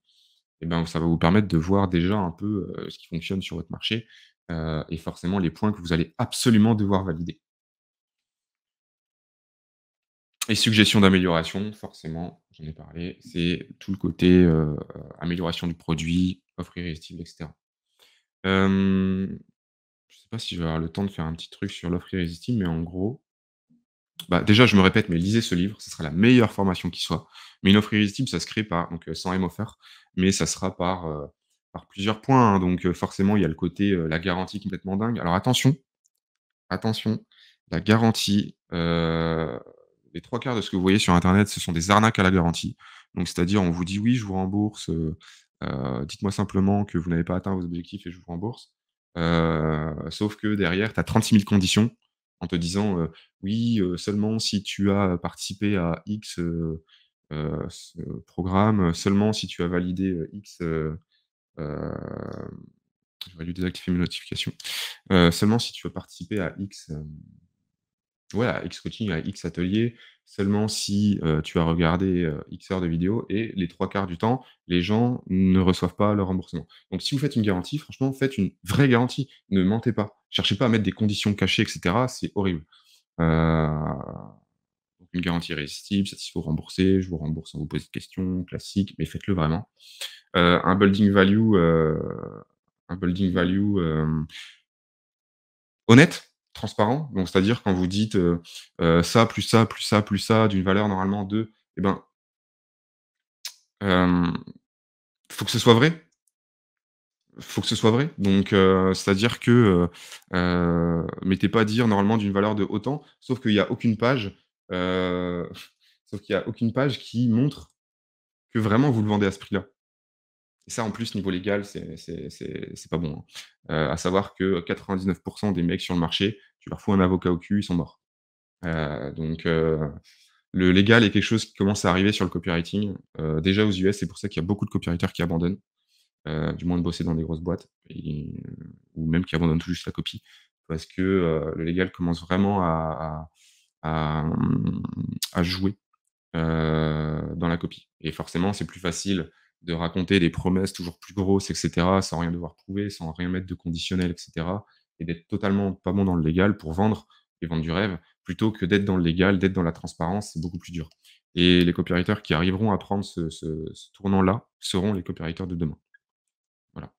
eh ben, ça va vous permettre de voir déjà un peu euh, ce qui fonctionne sur votre marché euh, et forcément les points que vous allez absolument devoir valider. Et suggestions d'amélioration, forcément, j'en ai parlé, c'est tout le côté amélioration du produit, offrir irrésistible, etc je sais pas si je vais avoir le temps de faire un petit truc sur l'offre irrésistible, mais en gros, bah, déjà, je me répète, mais lisez ce livre, ce sera la meilleure formation qui soit. Mais une offre irrésistible, ça se crée pas donc euh, sans M offer mais ça sera par, euh, par plusieurs points. Hein. donc euh, forcément, il y a le côté, la garantie complètement dingue. Alors attention, attention, la garantie, les trois quarts de ce que vous voyez sur Internet, ce sont des arnaques à la garantie. Donc c'est-à-dire, on vous dit oui, je vous rembourse, dites-moi simplement que vous n'avez pas atteint vos objectifs et je vous rembourse sauf que derrière, tu as 36 000 conditions en te disant oui, seulement si tu as participé à X programme, seulement si tu as validé X. J'aurais dû désactiver mes notifications. seulement si tu as participé à X voilà, X coaching à X atelier seulement si tu as regardé X heures de vidéo et les trois quarts du temps, les gens ne reçoivent pas leur remboursement. Donc si vous faites une garantie, franchement, faites une vraie garantie. Ne mentez pas. Cherchez pas à mettre des conditions cachées, etc. C'est horrible. Une garantie irrésistible, satisfait remboursé, je vous rembourse sans vous poser de questions, classique, mais faites-le vraiment. un building value, un building value honnête, transparent. Donc, c'est-à-dire quand vous dites euh, euh, ça, plus ça, plus ça, plus ça, d'une valeur normalement de, eh ben, faut que ce soit vrai. Faut que ce soit vrai. Donc, euh, c'est-à-dire que mettez pas à dire normalement d'une valeur de autant, sauf qu'il n'y a aucune page, sauf qu'il n'y a aucune page qui montre que vraiment vous le vendez à ce prix-là ça, en plus, niveau légal, c'est pas bon. Hein. Euh, à savoir que 99% des mecs sur le marché, tu leur fous un avocat au cul, ils sont morts. Euh, donc, euh, le légal est quelque chose qui commence à arriver sur le copywriting. déjà aux US, c'est pour ça qu'il y a beaucoup de copywriters qui abandonnent, du moins de bosser dans des grosses boîtes, ou même qui abandonnent tout juste la copie, parce que le légal commence vraiment à hum, jouer dans la copie. Et forcément, c'est plus facile de raconter des promesses toujours plus grosses, etc., sans rien devoir prouver, sans rien mettre de conditionnel, etc., et d'être totalement pas bon dans le légal pour vendre et vendre du rêve, plutôt que d'être dans le légal, d'être dans la transparence, c'est beaucoup plus dur. Et les coopérateurs qui arriveront à prendre ce, tournant-là seront les coopérateurs de demain. Voilà.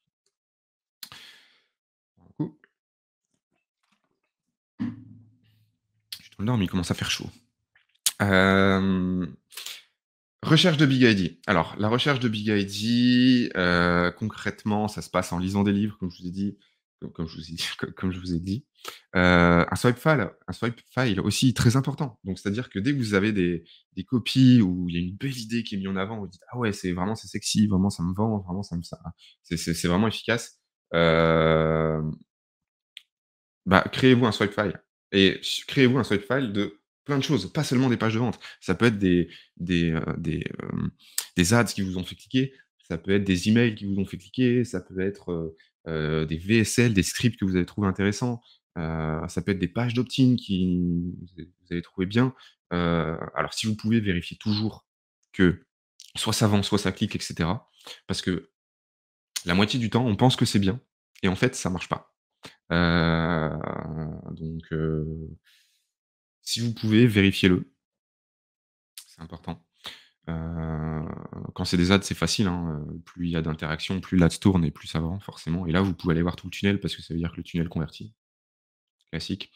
Je suis dans le mais il commence à faire chaud. Euh... Recherche de Big ID. Alors, la recherche de Big ID, euh, concrètement, ça se passe en lisant des livres, comme je vous ai dit. Comme je vous ai dit, comme je vous ai dit. *laughs* Euh, un swipe file, un swipe file aussi très important. Donc, c'est-à-dire que dès que vous avez des, des copies où il y a une belle idée qui est mise en avant, vous dites ah ouais, c'est vraiment c'est sexy, vraiment ça me vend, vraiment ça me ça, c'est vraiment efficace. Euh, bah, créez-vous un swipe file et créez-vous un swipe file de plein de choses, pas seulement des pages de vente. Ça peut être des, euh, euh, des, ads qui vous ont fait cliquer, ça peut être des emails qui vous ont fait cliquer, ça peut être euh, des VSL, des scripts que vous avez trouvé intéressants, ça peut être des pages d'opt-in qui vous avez trouvé bien. alors, si vous pouvez vérifier toujours que soit ça vend, soit ça clique, etc. Parce que la moitié du temps, on pense que c'est bien et en fait, ça ne marche pas. donc, si vous pouvez, vérifiez-le. C'est important. Euh, quand c'est des ads, c'est facile. Hein, euh, plus il y a d'interactions, plus l'ad tourne et plus ça vend, forcément. Et là, vous pouvez aller voir tout le tunnel parce que ça veut dire que le tunnel convertit. Classique.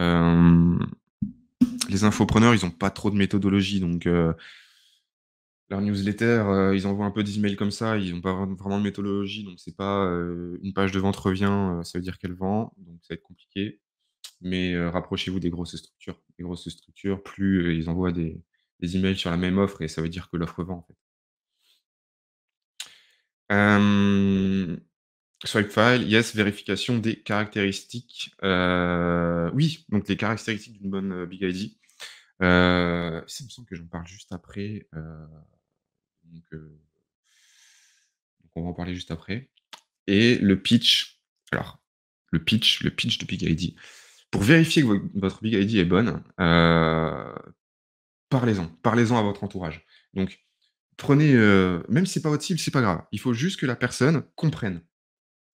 Euh, les infopreneurs, ils n'ont pas trop de méthodologie. Donc, leur newsletter, ils envoient un peu d'emails comme ça. Ils n'ont pas vraiment de méthodologie. Donc, c'est pas une page de vente revient, ça veut dire qu'elle vend. Donc, ça va être compliqué mais rapprochez-vous des grosses structures. grosses structures, plus ils envoient des, emails sur la même offre et ça veut dire que l'offre vend en fait. Euh, swipe file, yes, vérification des caractéristiques. oui, donc les caractéristiques d'une bonne Big ID. ça me semble que j'en parle juste après. donc on va en parler juste après. Et le pitch. Alors, le pitch, le pitch de Big ID pour vérifier que votre Big ID est bonne, euh, parlez-en. Parlez-en à votre entourage. Donc, prenez, euh, même si ce n'est pas votre cible, ce n'est pas grave. Il faut juste que la personne comprenne.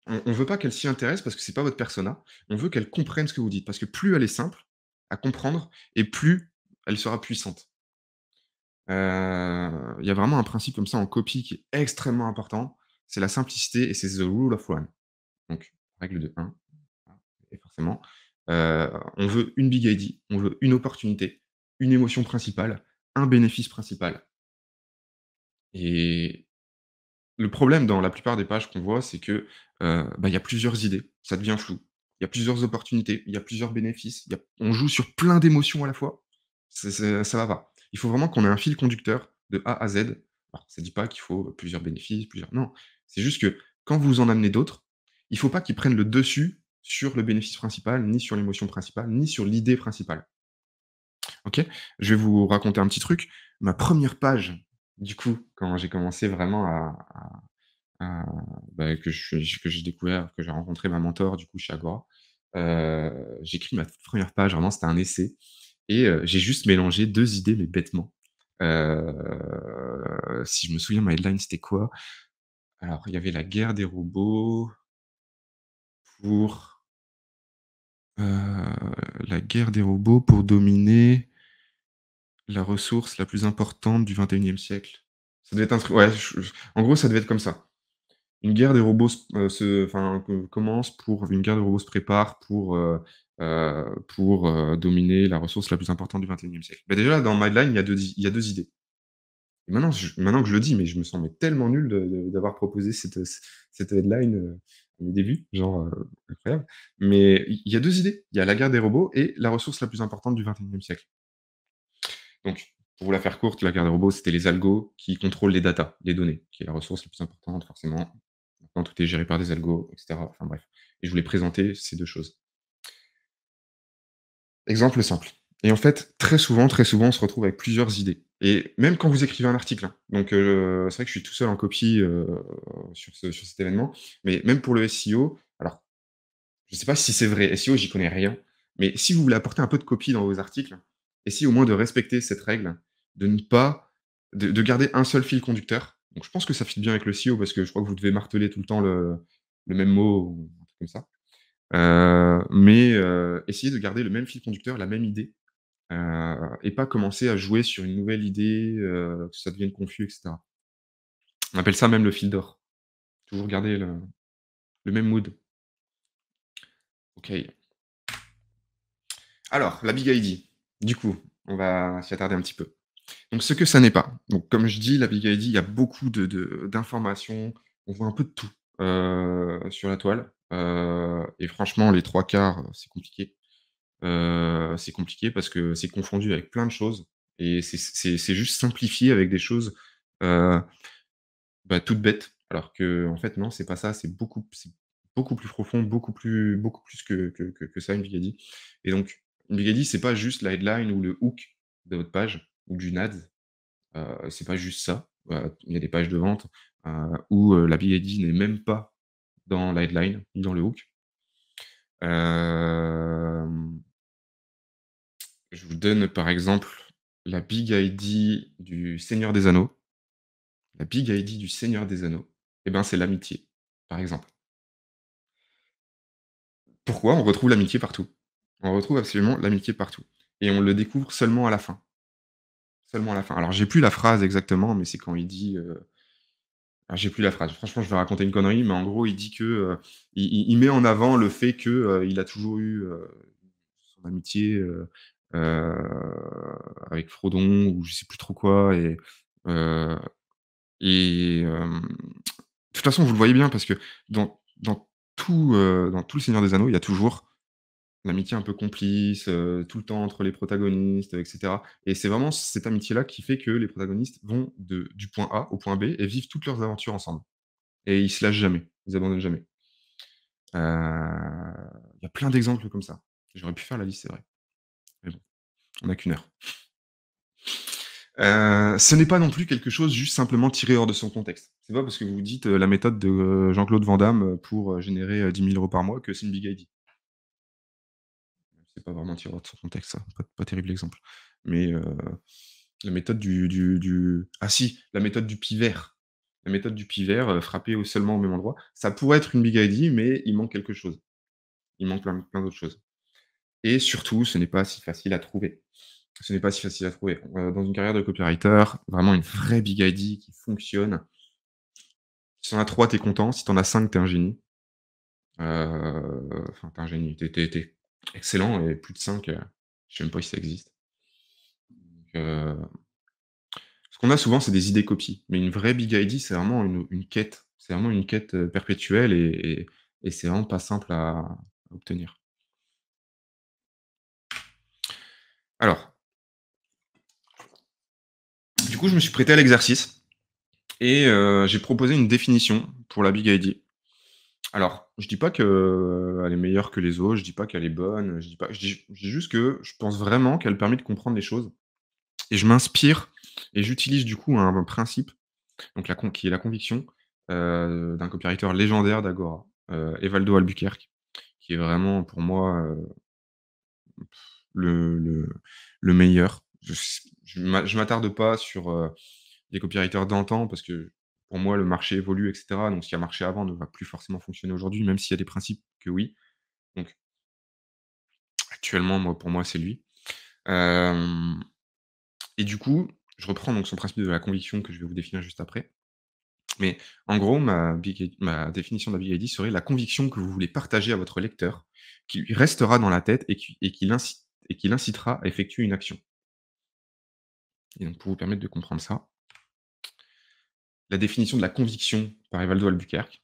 On ne veut pas qu'elle s'y intéresse parce que ce n'est pas votre persona. On veut qu'elle comprenne ce que vous dites parce que plus elle est simple à comprendre et plus elle sera puissante. Euh, il y a vraiment un principe comme ça en copie qui est extrêmement important. C'est la simplicité et c'est the rule of one. Donc, règle de 1. Et forcément, euh, on veut une big ID, on veut une opportunité, une émotion principale, un bénéfice principal. Et le problème dans la plupart des pages qu'on voit, c'est que euh, bah, y a plusieurs idées, ça devient flou. Il y a plusieurs opportunités, il y a plusieurs bénéfices, on joue sur plein d'émotions à la fois. ça va pas. Il faut vraiment qu'on ait un fil conducteur de A à Z. ça ne dit pas qu'il faut plusieurs bénéfices, plusieurs. Non, c'est juste que quand vous en amenez d'autres, il ne faut pas qu'ils prennent le dessus sur le bénéfice principal, ni sur l'émotion principale, ni sur l'idée principale. Ok Je vais vous raconter un petit truc. Ma première page, du coup, quand j'ai commencé vraiment à. Bah, que, j'ai découvert, que j'ai rencontré ma mentor, du coup, chez euh, j'ai écrit j'écris ma première page, vraiment, c'était un essai. Et euh, j'ai juste mélangé deux idées, mais bêtement. Euh, si je me souviens, ma headline, c'était quoi Alors, il y avait la guerre des robots pour euh, la guerre des robots pour dominer la ressource la plus importante du 21e siècle. Ça devait être un truc. Ouais, en gros, ça devait être comme ça. Une guerre des robots se, euh, enfin, commence pour. Une guerre des robots se prépare pour, euh, pour dominer la ressource la plus importante du 21e siècle. Bah, déjà, dans Midline, il y, a deux... il y a deux idées. maintenant, maintenant que je le dis, mais je me sens tellement nul d'avoir proposé cette, cette headline au début, genre euh, incroyable. Mais il y a deux idées. Il y a la guerre des robots et la ressource la plus importante du XXIe siècle. Donc, pour vous la faire courte, la guerre des robots, c'était les algos qui contrôlent les datas, les données, qui est la ressource la plus importante, forcément. Maintenant, tout est géré par des algos, etc. Enfin bref. Et je voulais présenter ces deux choses. Exemple simple. Et en fait, très souvent, très souvent, on se retrouve avec plusieurs idées. Et même quand vous écrivez un article, hein. donc euh, c'est vrai que je suis tout seul en copie euh, sur, cet événement, mais même pour le SEO, alors je ne sais pas si c'est vrai, SEO, j'y connais rien, mais si vous voulez apporter un peu de copie dans vos articles, essayez au moins de respecter cette règle, de ne pas, de, garder un seul fil conducteur. Donc je pense que ça fit bien avec le SEO parce que je crois que vous devez marteler tout le temps le, même mot ou un truc comme ça. Euh, mais essayez de garder le même fil conducteur, la même idée euh, et pas commencer à jouer sur une nouvelle idée, euh, que ça devienne confus, etc. On appelle ça même le fil d'or. Toujours garder le, même mood. Ok. Alors, la Big ID. Du coup, on va s'y attarder un petit peu. Donc, ce que ça n'est pas. Donc, comme je dis, la Big ID, il y a beaucoup d'informations. De, d'informations. on voit un peu de tout euh, sur la toile. et franchement, les trois quarts, c'est compliqué c'est compliqué parce que c'est confondu avec plein de choses et c'est juste simplifié avec des choses bah, toutes bêtes. Alors que en fait non, c'est pas ça. C'est beaucoup, beaucoup plus profond, beaucoup plus, beaucoup plus que, ça une bigadie. Et donc une ce c'est pas juste la headline ou le hook de votre page ou du NAD. c'est pas juste ça. Il y a des pages de vente où la Eddy n'est même pas dans la headline ni dans le hook. Euh, je vous donne par exemple la Big ID du Seigneur des Anneaux. La Big ID du Seigneur des Anneaux, eh ben, c'est l'amitié, par exemple. Pourquoi on retrouve l'amitié partout On retrouve absolument l'amitié partout. Et on le découvre seulement à la fin. Seulement à la fin. Alors, j'ai plus la phrase exactement, mais c'est quand il dit. Euh... Ah, j'ai plus la phrase. Franchement, je vais raconter une connerie, mais en gros, il dit que euh, il, met en avant le fait qu'il euh, a toujours eu euh, son amitié euh, avec Frodon ou je sais plus trop quoi. Et, euh, et de toute façon, vous le voyez bien parce que dans, dans, tout, euh, dans tout le Seigneur des Anneaux, il y a toujours l'amitié un peu complice, tout le temps entre les protagonistes, etc. Et c'est vraiment cette amitié-là qui fait que les protagonistes vont de, du point A au point B et vivent toutes leurs aventures ensemble. Et ils se lâchent jamais, ils abandonnent jamais. Il y a plein d'exemples comme ça. J'aurais pu faire la liste, c'est vrai. On n'a qu'une heure. Euh, ce n'est pas non plus quelque chose juste simplement tiré hors de son contexte. C'est pas parce que vous dites euh, la méthode de euh, Jean-Claude Van Damme pour générer 10 000 euros par mois que c'est une big Ce C'est pas vraiment tiré hors de son contexte, ça. Pas, terrible exemple. Mais la méthode du, du, Ah si, la méthode du pivert. La méthode du pivert, frappé frapper seulement au même endroit, ça pourrait être une big ID, mais il manque quelque chose. Il manque plein d'autres choses. Et surtout, ce n'est pas si facile à trouver ce n'est pas si facile à trouver. Euh, dans une carrière de copywriter, vraiment une vraie big ID qui fonctionne. Si en as trois, es content. Si tu en as cinq, es un génie. Euh, enfin, t'es un génie. T'es, excellent. Et plus de cinq, je euh, je sais même pas si ça existe. Ce qu'on a souvent, c'est des idées copies. Mais une vraie big ID, c'est vraiment une, quête. C'est vraiment une quête perpétuelle et, c'est vraiment pas simple à obtenir. Alors, du coup, je me suis prêté à l'exercice et euh, j'ai proposé une définition pour la Big ID. Alors, je ne dis pas qu'elle euh, est meilleure que les autres, je ne dis pas qu'elle est bonne, je dis juste que je pense vraiment qu'elle permet de comprendre les choses. Et je m'inspire et j'utilise du coup un, principe, donc la qui est la conviction euh, d'un copywriter légendaire d'Agora, Evaldo Albuquerque, qui est vraiment pour moi le meilleur je ne m'attarde pas sur euh, les copywriters d'antan parce que pour moi, le marché évolue, etc. Donc, ce qui a marché avant ne va plus forcément fonctionner aujourd'hui, même s'il y a des principes que oui. Donc, actuellement, moi, pour moi, c'est lui. et du coup, je reprends donc son principe de la conviction que je vais vous définir juste après. Mais en gros, ma, définition de la Big serait la conviction que vous voulez partager à votre lecteur, qui lui restera dans la tête et qui, et qui l'incitera à effectuer une action. Et donc, pour vous permettre de comprendre ça, la définition de la conviction par Evaldo Albuquerque.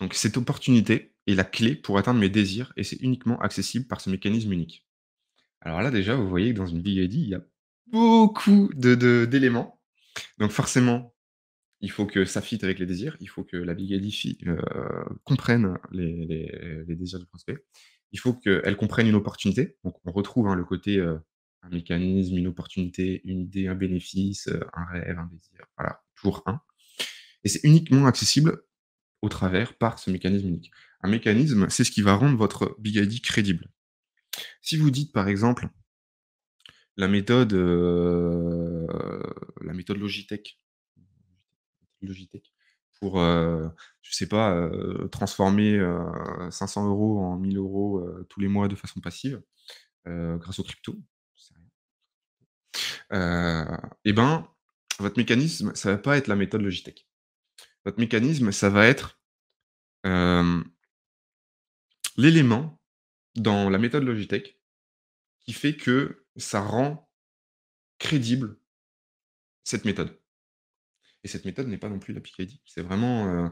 Donc, cette opportunité est la clé pour atteindre mes désirs et c'est uniquement accessible par ce mécanisme unique. Alors là, déjà, vous voyez que dans une ID, il y a beaucoup d'éléments. De, donc, forcément, il faut que ça fitte avec les désirs, il faut que la Big ID euh, comprenne les, désirs du prospect, il faut qu'elle comprenne une opportunité. Donc, on retrouve hein, le côté euh, un mécanisme, une opportunité, une idée, un bénéfice, euh, un rêve, un désir. Voilà, toujours un. Et c'est uniquement accessible au travers par ce mécanisme unique. Un mécanisme, c'est ce qui va rendre votre Big ID crédible. Si vous dites par exemple la méthode, euh, Logitech, pour, je euh, je sais pas, transformer 500 euros en 1000 euros tous les mois de façon passive grâce aux crypto, et euh, eh ben, votre mécanisme, ça va pas être la méthode Logitech. Votre mécanisme, ça va être euh, l'élément dans la méthode Logitech qui fait que ça rend crédible cette méthode. Et cette méthode n'est pas non plus la C'est vraiment euh,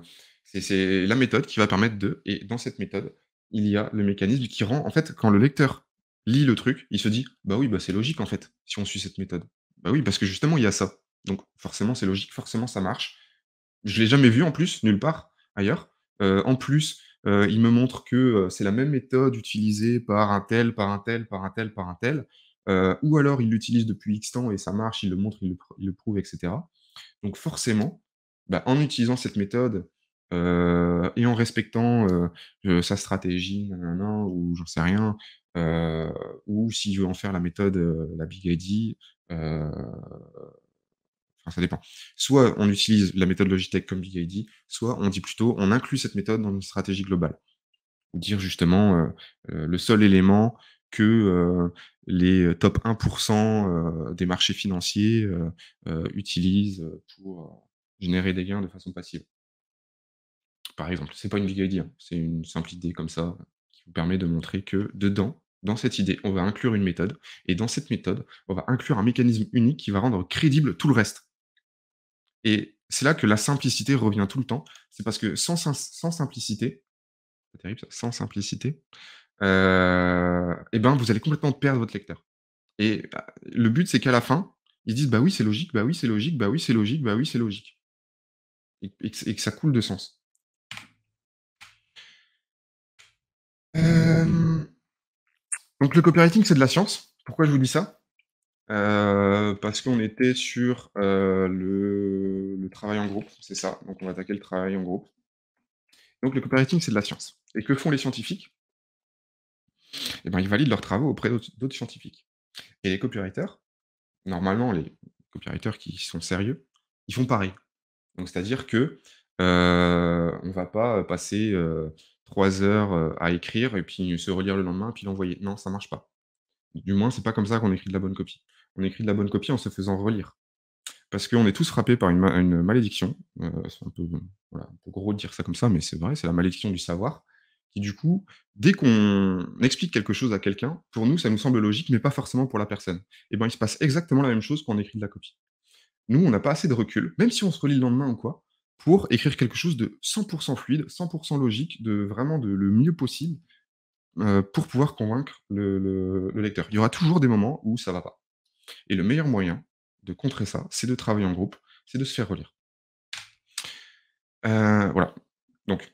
c'est la méthode qui va permettre de. Et dans cette méthode, il y a le mécanisme qui rend, en fait, quand le lecteur lit le truc, il se dit bah oui, bah c'est logique en fait, si on suit cette méthode. Bah oui, parce que justement, il y a ça. Donc forcément, c'est logique, forcément, ça marche. Je l'ai jamais vu en plus, nulle part ailleurs. Euh, en plus, euh, il me montre que euh, c'est la même méthode utilisée par un tel, par un tel, par un tel, par un tel. ou alors il l'utilise depuis X temps et ça marche, il le montre, il le, prouve, etc. Donc forcément, bah, en utilisant cette méthode et en respectant sa stratégie, ou j'en sais rien, euh, ou si je veux en faire la méthode, euh, la Big ID, euh, ça dépend. Soit on utilise la méthode Logitech comme Big ID, soit on dit plutôt, on inclut cette méthode dans une stratégie globale. Dire justement le seul élément que les top 1% des marchés financiers utilisent pour générer des gains de façon passive. Par exemple, ce n'est pas une big ID, c'est une simple idée comme ça qui vous permet de montrer que dedans, dans cette idée, on va inclure une méthode, et dans cette méthode, on va inclure un mécanisme unique qui va rendre crédible tout le reste. Et c'est là que la simplicité revient tout le temps. C'est parce que sans, simplicité, c'est terrible ça, sans simplicité, euh, eh ben vous allez complètement perdre votre lecteur. Et bah, le but, c'est qu'à la fin, ils disent bah oui, c'est logique, bah oui, c'est logique, bah oui, c'est logique, bah oui, c'est logique. Et, que ça coule de sens. Euh, donc le copywriting, c'est de la science. Pourquoi je vous dis ça euh, Parce qu'on était sur euh, le, travail en groupe, c'est ça. Donc on va attaquer le travail en groupe. Donc le copywriting, c'est de la science. Et que font les scientifiques Eh bien, ils valident leurs travaux auprès d'autres scientifiques. Et les copywriters, normalement, les copywriters qui sont sérieux, ils font pareil. Donc c'est-à-dire que euh, on ne va pas passer trois heures à écrire et puis se relire le lendemain et puis l'envoyer. Non, ça marche pas. Du moins, c'est pas comme ça qu'on écrit de la bonne copie. On écrit de la bonne copie en se faisant relire. Parce qu'on est tous frappés par une, malédiction. c'est un peu, voilà, gros de dire ça comme ça, mais c'est vrai, c'est la malédiction du savoir. Qui du coup, dès qu'on explique quelque chose à quelqu'un, pour nous, ça nous semble logique, mais pas forcément pour la personne. Et eh bien, il se passe exactement la même chose quand on écrit de la copie. Nous, on n'a pas assez de recul, même si on se relit le lendemain ou quoi, pour écrire quelque chose de 100% fluide, 100% logique, de vraiment de, le mieux possible euh, pour pouvoir convaincre le, lecteur. Il y aura toujours des moments où ça ne va pas. Et le meilleur moyen de contrer ça, c'est de travailler en groupe, c'est de se faire relire. Euh, voilà. Donc,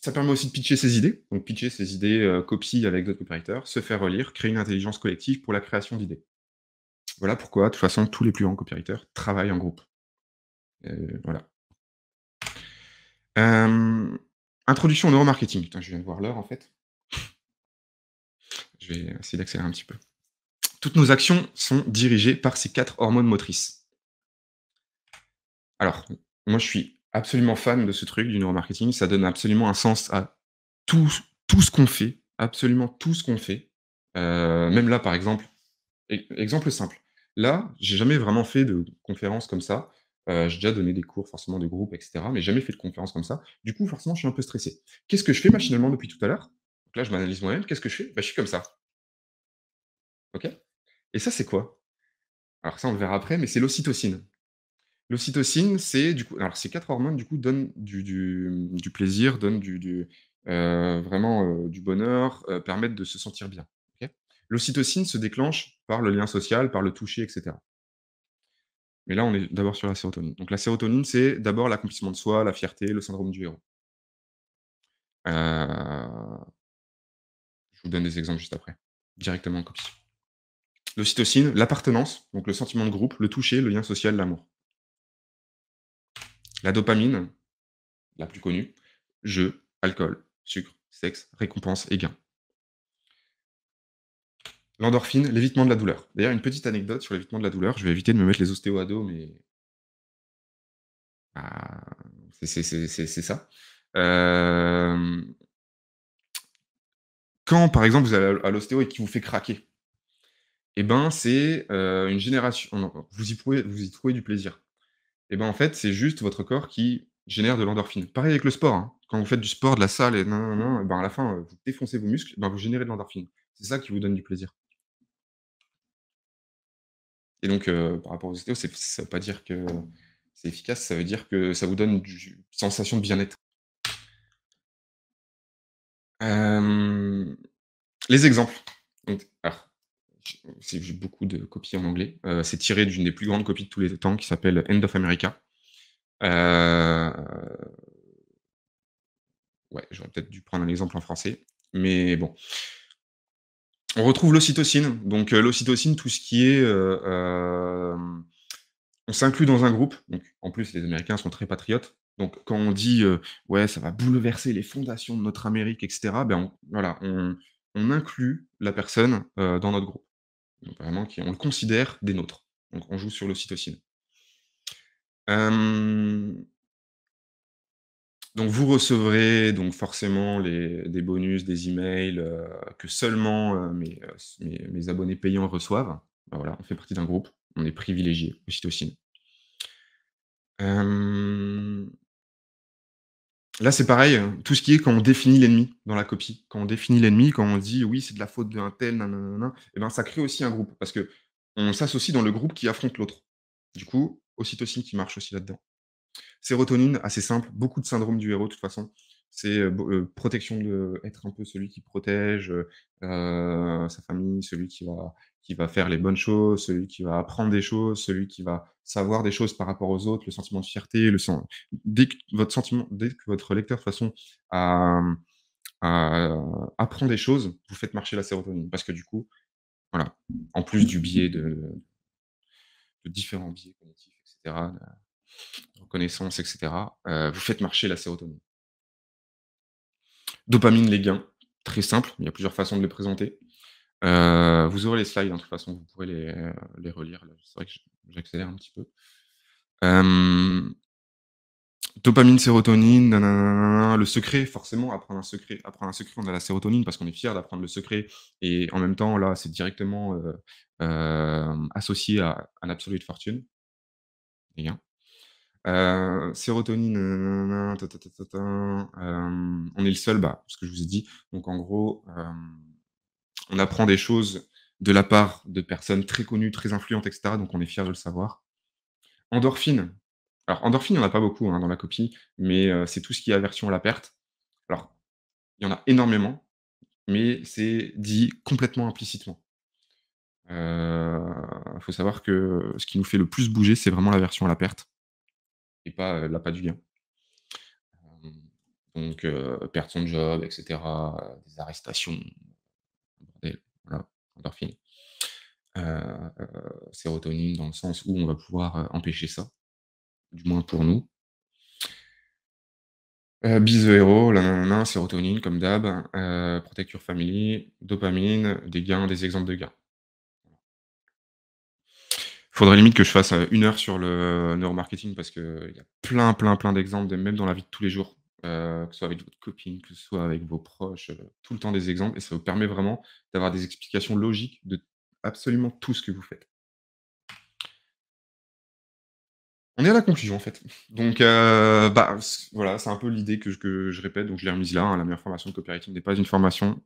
ça permet aussi de pitcher ses idées. Donc, pitcher ses idées euh, avec d'autres copywriters, se faire relire, créer une intelligence collective pour la création d'idées. Voilà pourquoi, de toute façon, tous les plus grands copywriters travaillent en groupe. Euh, voilà. Euh, introduction au neuromarketing. Putain, je viens de voir l'heure en fait. Je vais essayer d'accélérer un petit peu. Toutes nos actions sont dirigées par ces quatre hormones motrices. Alors, moi je suis absolument fan de ce truc du neuromarketing. Ça donne absolument un sens à tout, tout ce qu'on fait, absolument tout ce qu'on fait. Euh, même là, par exemple, e-, exemple simple. Là, j'ai jamais vraiment fait de conférence comme ça. Euh, j'ai déjà donné des cours forcément de groupe, etc. Mais jamais fait de conférence comme ça. Du coup, forcément, je suis un peu stressé. Qu'est-ce que je fais machinalement depuis tout à l'heure là, je m'analyse moi-même. Qu'est-ce que je fais bah, Je suis comme ça. OK Et ça, c'est quoi Alors ça, on le verra après, mais c'est l'ocytocine. L'ocytocine, c'est du coup, alors ces quatre hormones du coup donnent du, plaisir, donnent du, euh, vraiment euh, du bonheur, permettent de se sentir bien. L'ocytocine se déclenche par le lien social, par le toucher, etc. Mais là, on est d'abord sur la sérotonine. Donc la sérotonine, c'est d'abord l'accomplissement de soi, la fierté, le syndrome du héros. Euh, je vous donne des exemples juste après, directement en copie. L'ocytocine, l'appartenance, donc le sentiment de groupe, le toucher, le lien social, l'amour. La dopamine, la plus connue, jeu, alcool, sucre, sexe, récompense et gain. L'endorphine, l'évitement de la douleur. D'ailleurs, une petite anecdote sur l'évitement de la douleur. Je vais éviter de me mettre les ostéos à dos, mais. Ah, c'est ça. Euh, quand, par exemple, vous allez à l'ostéo et qui vous fait craquer, eh ben, c'est euh, une génération. Vous y, vous y trouvez du plaisir. Et eh ben, en fait, c'est juste votre corps qui génère de l'endorphine. Pareil avec le sport. Hein. Quand vous faites du sport, de la salle, et non, non, non, à la fin, euh, vous défoncez vos muscles, eh ben, vous générez de l'endorphine. C'est ça qui vous donne du plaisir. Et donc, euh, par rapport aux ostéos, ça ne veut pas dire que c'est efficace, ça veut dire que ça vous donne une sensation de bien-être. les exemples. j'ai beaucoup de copies en anglais. Euh, c'est tiré d'une des plus grandes copies de tous les temps qui s'appelle End of America. Euh, ouais, j'aurais peut-être dû prendre un exemple en français, mais bon. On retrouve l'ocytocine. Donc, euh, l'ocytocine, tout ce qui est. Euh, euh, on s'inclut dans un groupe. Donc, en plus, les Américains sont très patriotes. Donc, quand on dit ouais, ça va bouleverser les fondations de notre Amérique, etc., ben voilà, on, inclut la personne dans notre groupe. Donc, vraiment, qui, on le considère des nôtres. Donc, on joue sur l'ocytocine. Euh, donc vous recevrez donc forcément des bonus, des emails euh, que seulement euh, euh, mes, abonnés payants reçoivent. Ben voilà, on fait partie d'un groupe, on est privilégié au Là c'est pareil, hein, tout ce qui est quand on définit l'ennemi dans la copie, quand on définit l'ennemi, quand on dit oui c'est de la faute d'un tel, nanana, et eh ben ça crée aussi un groupe parce que on s'associe dans le groupe qui affronte l'autre. Du coup, aussi, qui marche aussi là-dedans. Sérotonine, assez simple, beaucoup de syndromes du héros de toute façon. C'est euh, euh, protection de être un peu celui qui protège euh, sa famille, celui qui va, qui va faire les bonnes choses, celui qui va apprendre des choses, celui qui va savoir des choses par rapport aux autres, le sentiment de fierté, le sens... dès que votre sentiment, dès que votre lecteur façon à apprend des choses, vous faites marcher la sérotonine parce que du coup, voilà, en plus du biais de, de différents biais cognitifs, etc reconnaissance, etc., euh, vous faites marcher la sérotonine. Dopamine, les gains, très simple, il y a plusieurs façons de les présenter. Euh, vous aurez les slides, hein, de toute façon, vous pourrez les, euh, relire. C'est vrai que j'accélère un petit peu. dopamine, sérotonine, le secret, forcément, apprendre un secret. Apprendre un secret, on a la sérotonine parce qu'on est fier d'apprendre le secret. Et en même temps, là, c'est directement associé à un absolu de fortune. Les gains. Euh, sérotonine, euh, on est le seul, bah, ce que je vous ai dit. Donc en gros, euh, on apprend des choses de la part de personnes très connues, très influentes, etc. Donc on est fier de le savoir. Endorphine. Alors endorphine, il n'y en a pas beaucoup hein, dans la copie, mais c'est tout ce qui est aversion à la perte. Alors, il y en a énormément, mais c'est dit complètement implicitement. Il faut savoir que ce qui nous fait le plus bouger, c'est vraiment l'aversion à la perte pas la pas du gain. Donc, perdre son job, etc., des arrestations, bordel, endorphine. sérotonine dans le sens où on va pouvoir empêcher ça, du moins pour nous, euh, la héros, sérotonine comme d'hab, hein, protecteur protecture family, dopamine, des gains, des exemples de gains faudrait limite que je fasse euh, une heure sur le euh, neuromarketing parce qu'il euh, y a plein, plein, plein d'exemples, même dans la vie de tous les jours, que ce soit avec votre copine, que ce soit avec vos proches, tout le temps des exemples. Et ça vous permet vraiment d'avoir des explications logiques de absolument tout ce que vous faites. On est à la conclusion en fait. Donc bah, voilà, c'est un peu l'idée que, je répète, donc je l'ai remise là. Hein. la meilleure formation de copywriting n'est pas une formation.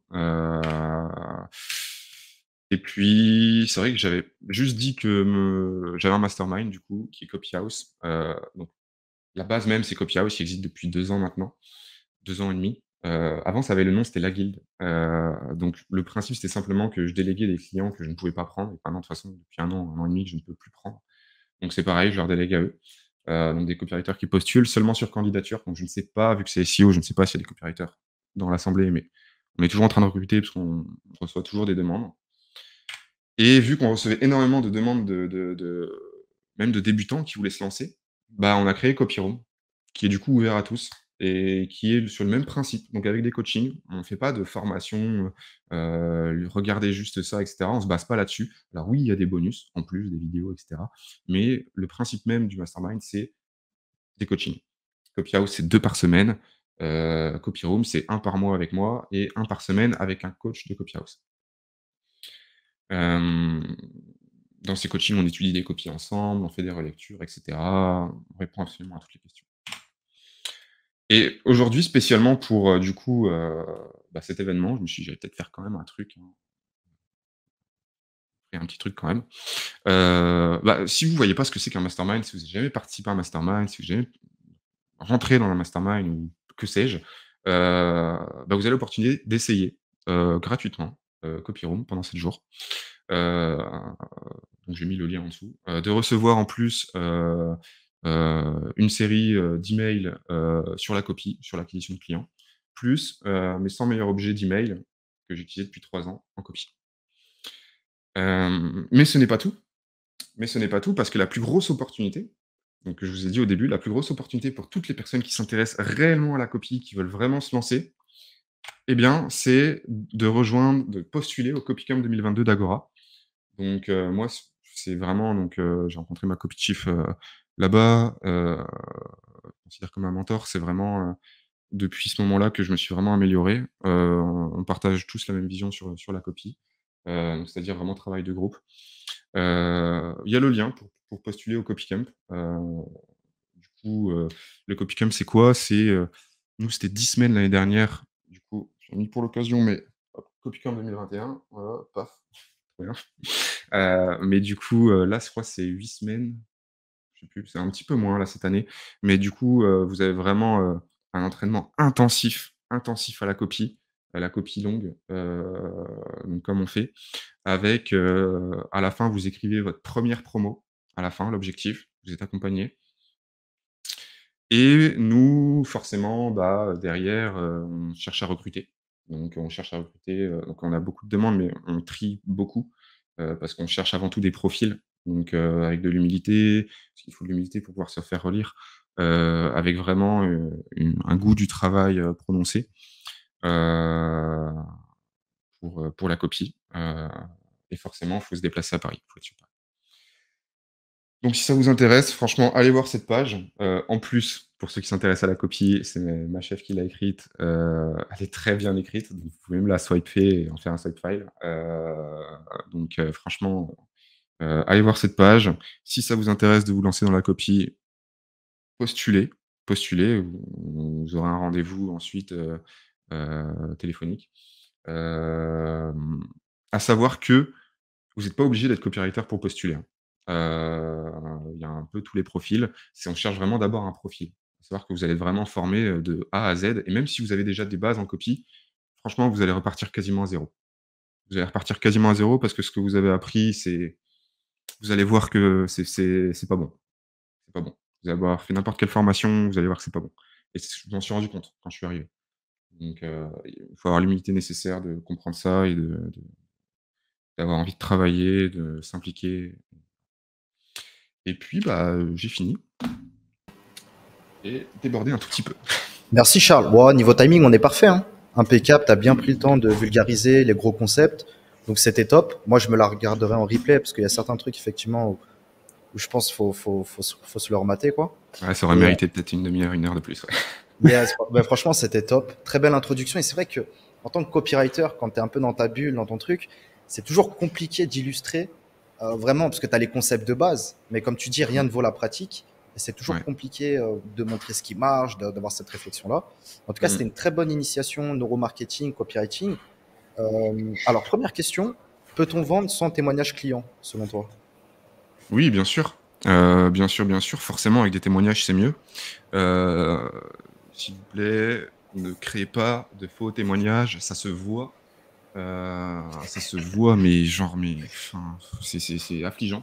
Et puis, c'est vrai que j'avais juste dit que j'avais un mastermind, du coup, qui est Copyhouse. House. Euh, donc, la base même, c'est Copyhouse, qui existe depuis deux ans maintenant, deux ans et demi. Euh, avant, ça avait le nom, c'était la Guild. Euh, donc, le principe, c'était simplement que je déléguais des clients que je ne pouvais pas prendre. Et maintenant, de toute façon, depuis un an, un an et demi, je ne peux plus prendre. Donc, c'est pareil, je leur délègue à eux. donc, des copywriters qui postulent seulement sur candidature. Donc, je ne sais pas, vu que c'est SEO, je ne sais pas s'il y a des copywriters dans l'assemblée, mais on est toujours en train de recruter parce qu'on reçoit toujours des demandes. Et vu qu'on recevait énormément de demandes de, même de débutants qui voulaient se lancer, bah, on a créé CopyRoom, qui est du coup ouvert à tous et qui est sur le même principe. Donc avec des coachings, on ne fait pas de formation, euh, euh, regardez juste ça, etc. On ne se base pas là-dessus. Alors oui, il y a des bonus en plus, des vidéos, etc. Mais le principe même du mastermind, c'est des coachings. Copyhouse, c'est deux par semaine. Euh, Copy c'est un par mois avec moi et un par semaine avec un coach de Copyhouse. Euh, dans ces coachings, on étudie des copies ensemble, on fait des relectures, etc. On répond absolument à toutes les questions. Et aujourd'hui, spécialement pour euh, du coup euh, bah, cet événement, je me suis dit, j'allais peut-être faire quand même un truc. Hein. un petit truc quand même. Bah, si vous ne voyez pas ce que c'est qu'un mastermind, si vous n'avez jamais participé à un mastermind, si vous n'avez jamais rentré dans un mastermind ou que sais-je, bah, vous avez l'opportunité d'essayer gratuitement euh, copyroom pendant 7 jours. Euh, donc j'ai mis le lien en dessous. Euh, de recevoir en plus une série d'emails sur la copie, sur l'acquisition de clients, plus mes 100 meilleurs objets d'email que j'utilisais depuis 3 ans en copie. mais ce n'est pas tout. Mais ce n'est pas tout parce que la plus grosse opportunité, donc je vous ai dit au début, la plus grosse opportunité pour toutes les personnes qui s'intéressent réellement à la copie, qui veulent vraiment se lancer, eh bien, c'est de rejoindre, de postuler au CopyCamp 2022 d'Agora. Donc, euh, moi, c'est vraiment. Donc, euh, j'ai rencontré ma copie chief euh, là-bas. je considère comme un mentor. C'est vraiment depuis ce moment-là que je me suis vraiment amélioré. on partage tous la même vision sur, la copie, c'est-à-dire vraiment travail de groupe. Il y a le lien pour, postuler au CopyCamp. du coup, le CopyCamp, c'est quoi C'est nous, c'était dix semaines l'année dernière on mis pour l'occasion, mais Copycam 2021, voilà, paf. Euh, mais du coup, euh, là, je crois que c'est 8 semaines. Je sais plus, c'est un petit peu moins là cette année. Mais du coup, euh, vous avez vraiment un entraînement intensif, intensif à la copie, à la copie longue, comme on fait. Avec à la fin, vous écrivez votre première promo. À la fin, l'objectif, vous êtes accompagné. Et nous, forcément, bah, derrière, on cherche à recruter. Donc, on cherche à recruter. donc, on a beaucoup de demandes, mais on trie beaucoup parce qu'on cherche avant tout des profils. Donc, avec de l'humilité, parce qu'il faut de l'humilité pour pouvoir se faire relire, avec vraiment un goût du travail prononcé pour, pour la copie. et forcément, il faut se déplacer à Paris. Faut être Paris. Donc, si ça vous intéresse, franchement, allez voir cette page. Euh, en plus, pour ceux qui s'intéressent à la copie, c'est ma chef qui l'a écrite. Euh, elle est très bien écrite. vous pouvez même la swiper et en faire un swipe file. Euh, donc, franchement, allez voir cette page. Si ça vous intéresse de vous lancer dans la copie, postulez. Postulez. Vous, aurez un rendez-vous ensuite téléphonique. à savoir que vous n'êtes pas obligé d'être copywriter pour postuler. Hein il y a un peu tous les profils. C'est on cherche vraiment d'abord un profil. savoir que vous allez vraiment former de A à Z. Et même si vous avez déjà des bases en copie, franchement, vous allez repartir quasiment à zéro. Vous allez repartir quasiment à zéro parce que ce que vous avez appris, c'est. Vous allez voir que c'est pas bon. C'est pas bon. Vous allez avoir fait n'importe quelle formation, vous allez voir que c'est pas bon. Et je m'en suis rendu compte quand je suis arrivé. Donc, il faut avoir l'humilité nécessaire de comprendre ça et d'avoir de, envie de travailler, de s'impliquer. Et puis, bah, euh, j'ai fini. Et débordé un tout petit peu. Merci Charles. niveau timing, on est parfait. Hein. Impeccable, tu as bien pris le temps de vulgariser les gros concepts. Donc c'était top. Moi, je me la regarderai en replay parce qu'il y a certains trucs, effectivement, où, je pense qu'il faut, faut, faut, se le remater. Quoi. ça aurait mérité euh, peut-être une demi-heure, une heure de plus. Mais, *laughs* bah, franchement, c'était top. Très belle introduction. Et c'est vrai que en tant que copywriter, quand tu es un peu dans ta bulle, dans ton truc, c'est toujours compliqué d'illustrer euh, vraiment, parce que tu as les concepts de base, mais comme tu dis, rien ne vaut la pratique. c'est toujours compliqué euh, de montrer ce qui marche, d'avoir cette réflexion-là. En tout cas, mm. c'était une très bonne initiation, neuromarketing, copywriting. Euh, alors, première question, peut-on vendre sans témoignage client, selon toi Oui, bien sûr. bien sûr, bien sûr. Forcément, avec des témoignages, c'est mieux. S'il vous plaît, ne créez pas de faux témoignages, ça se voit. Euh, ça se voit, mais genre, mais c'est affligeant.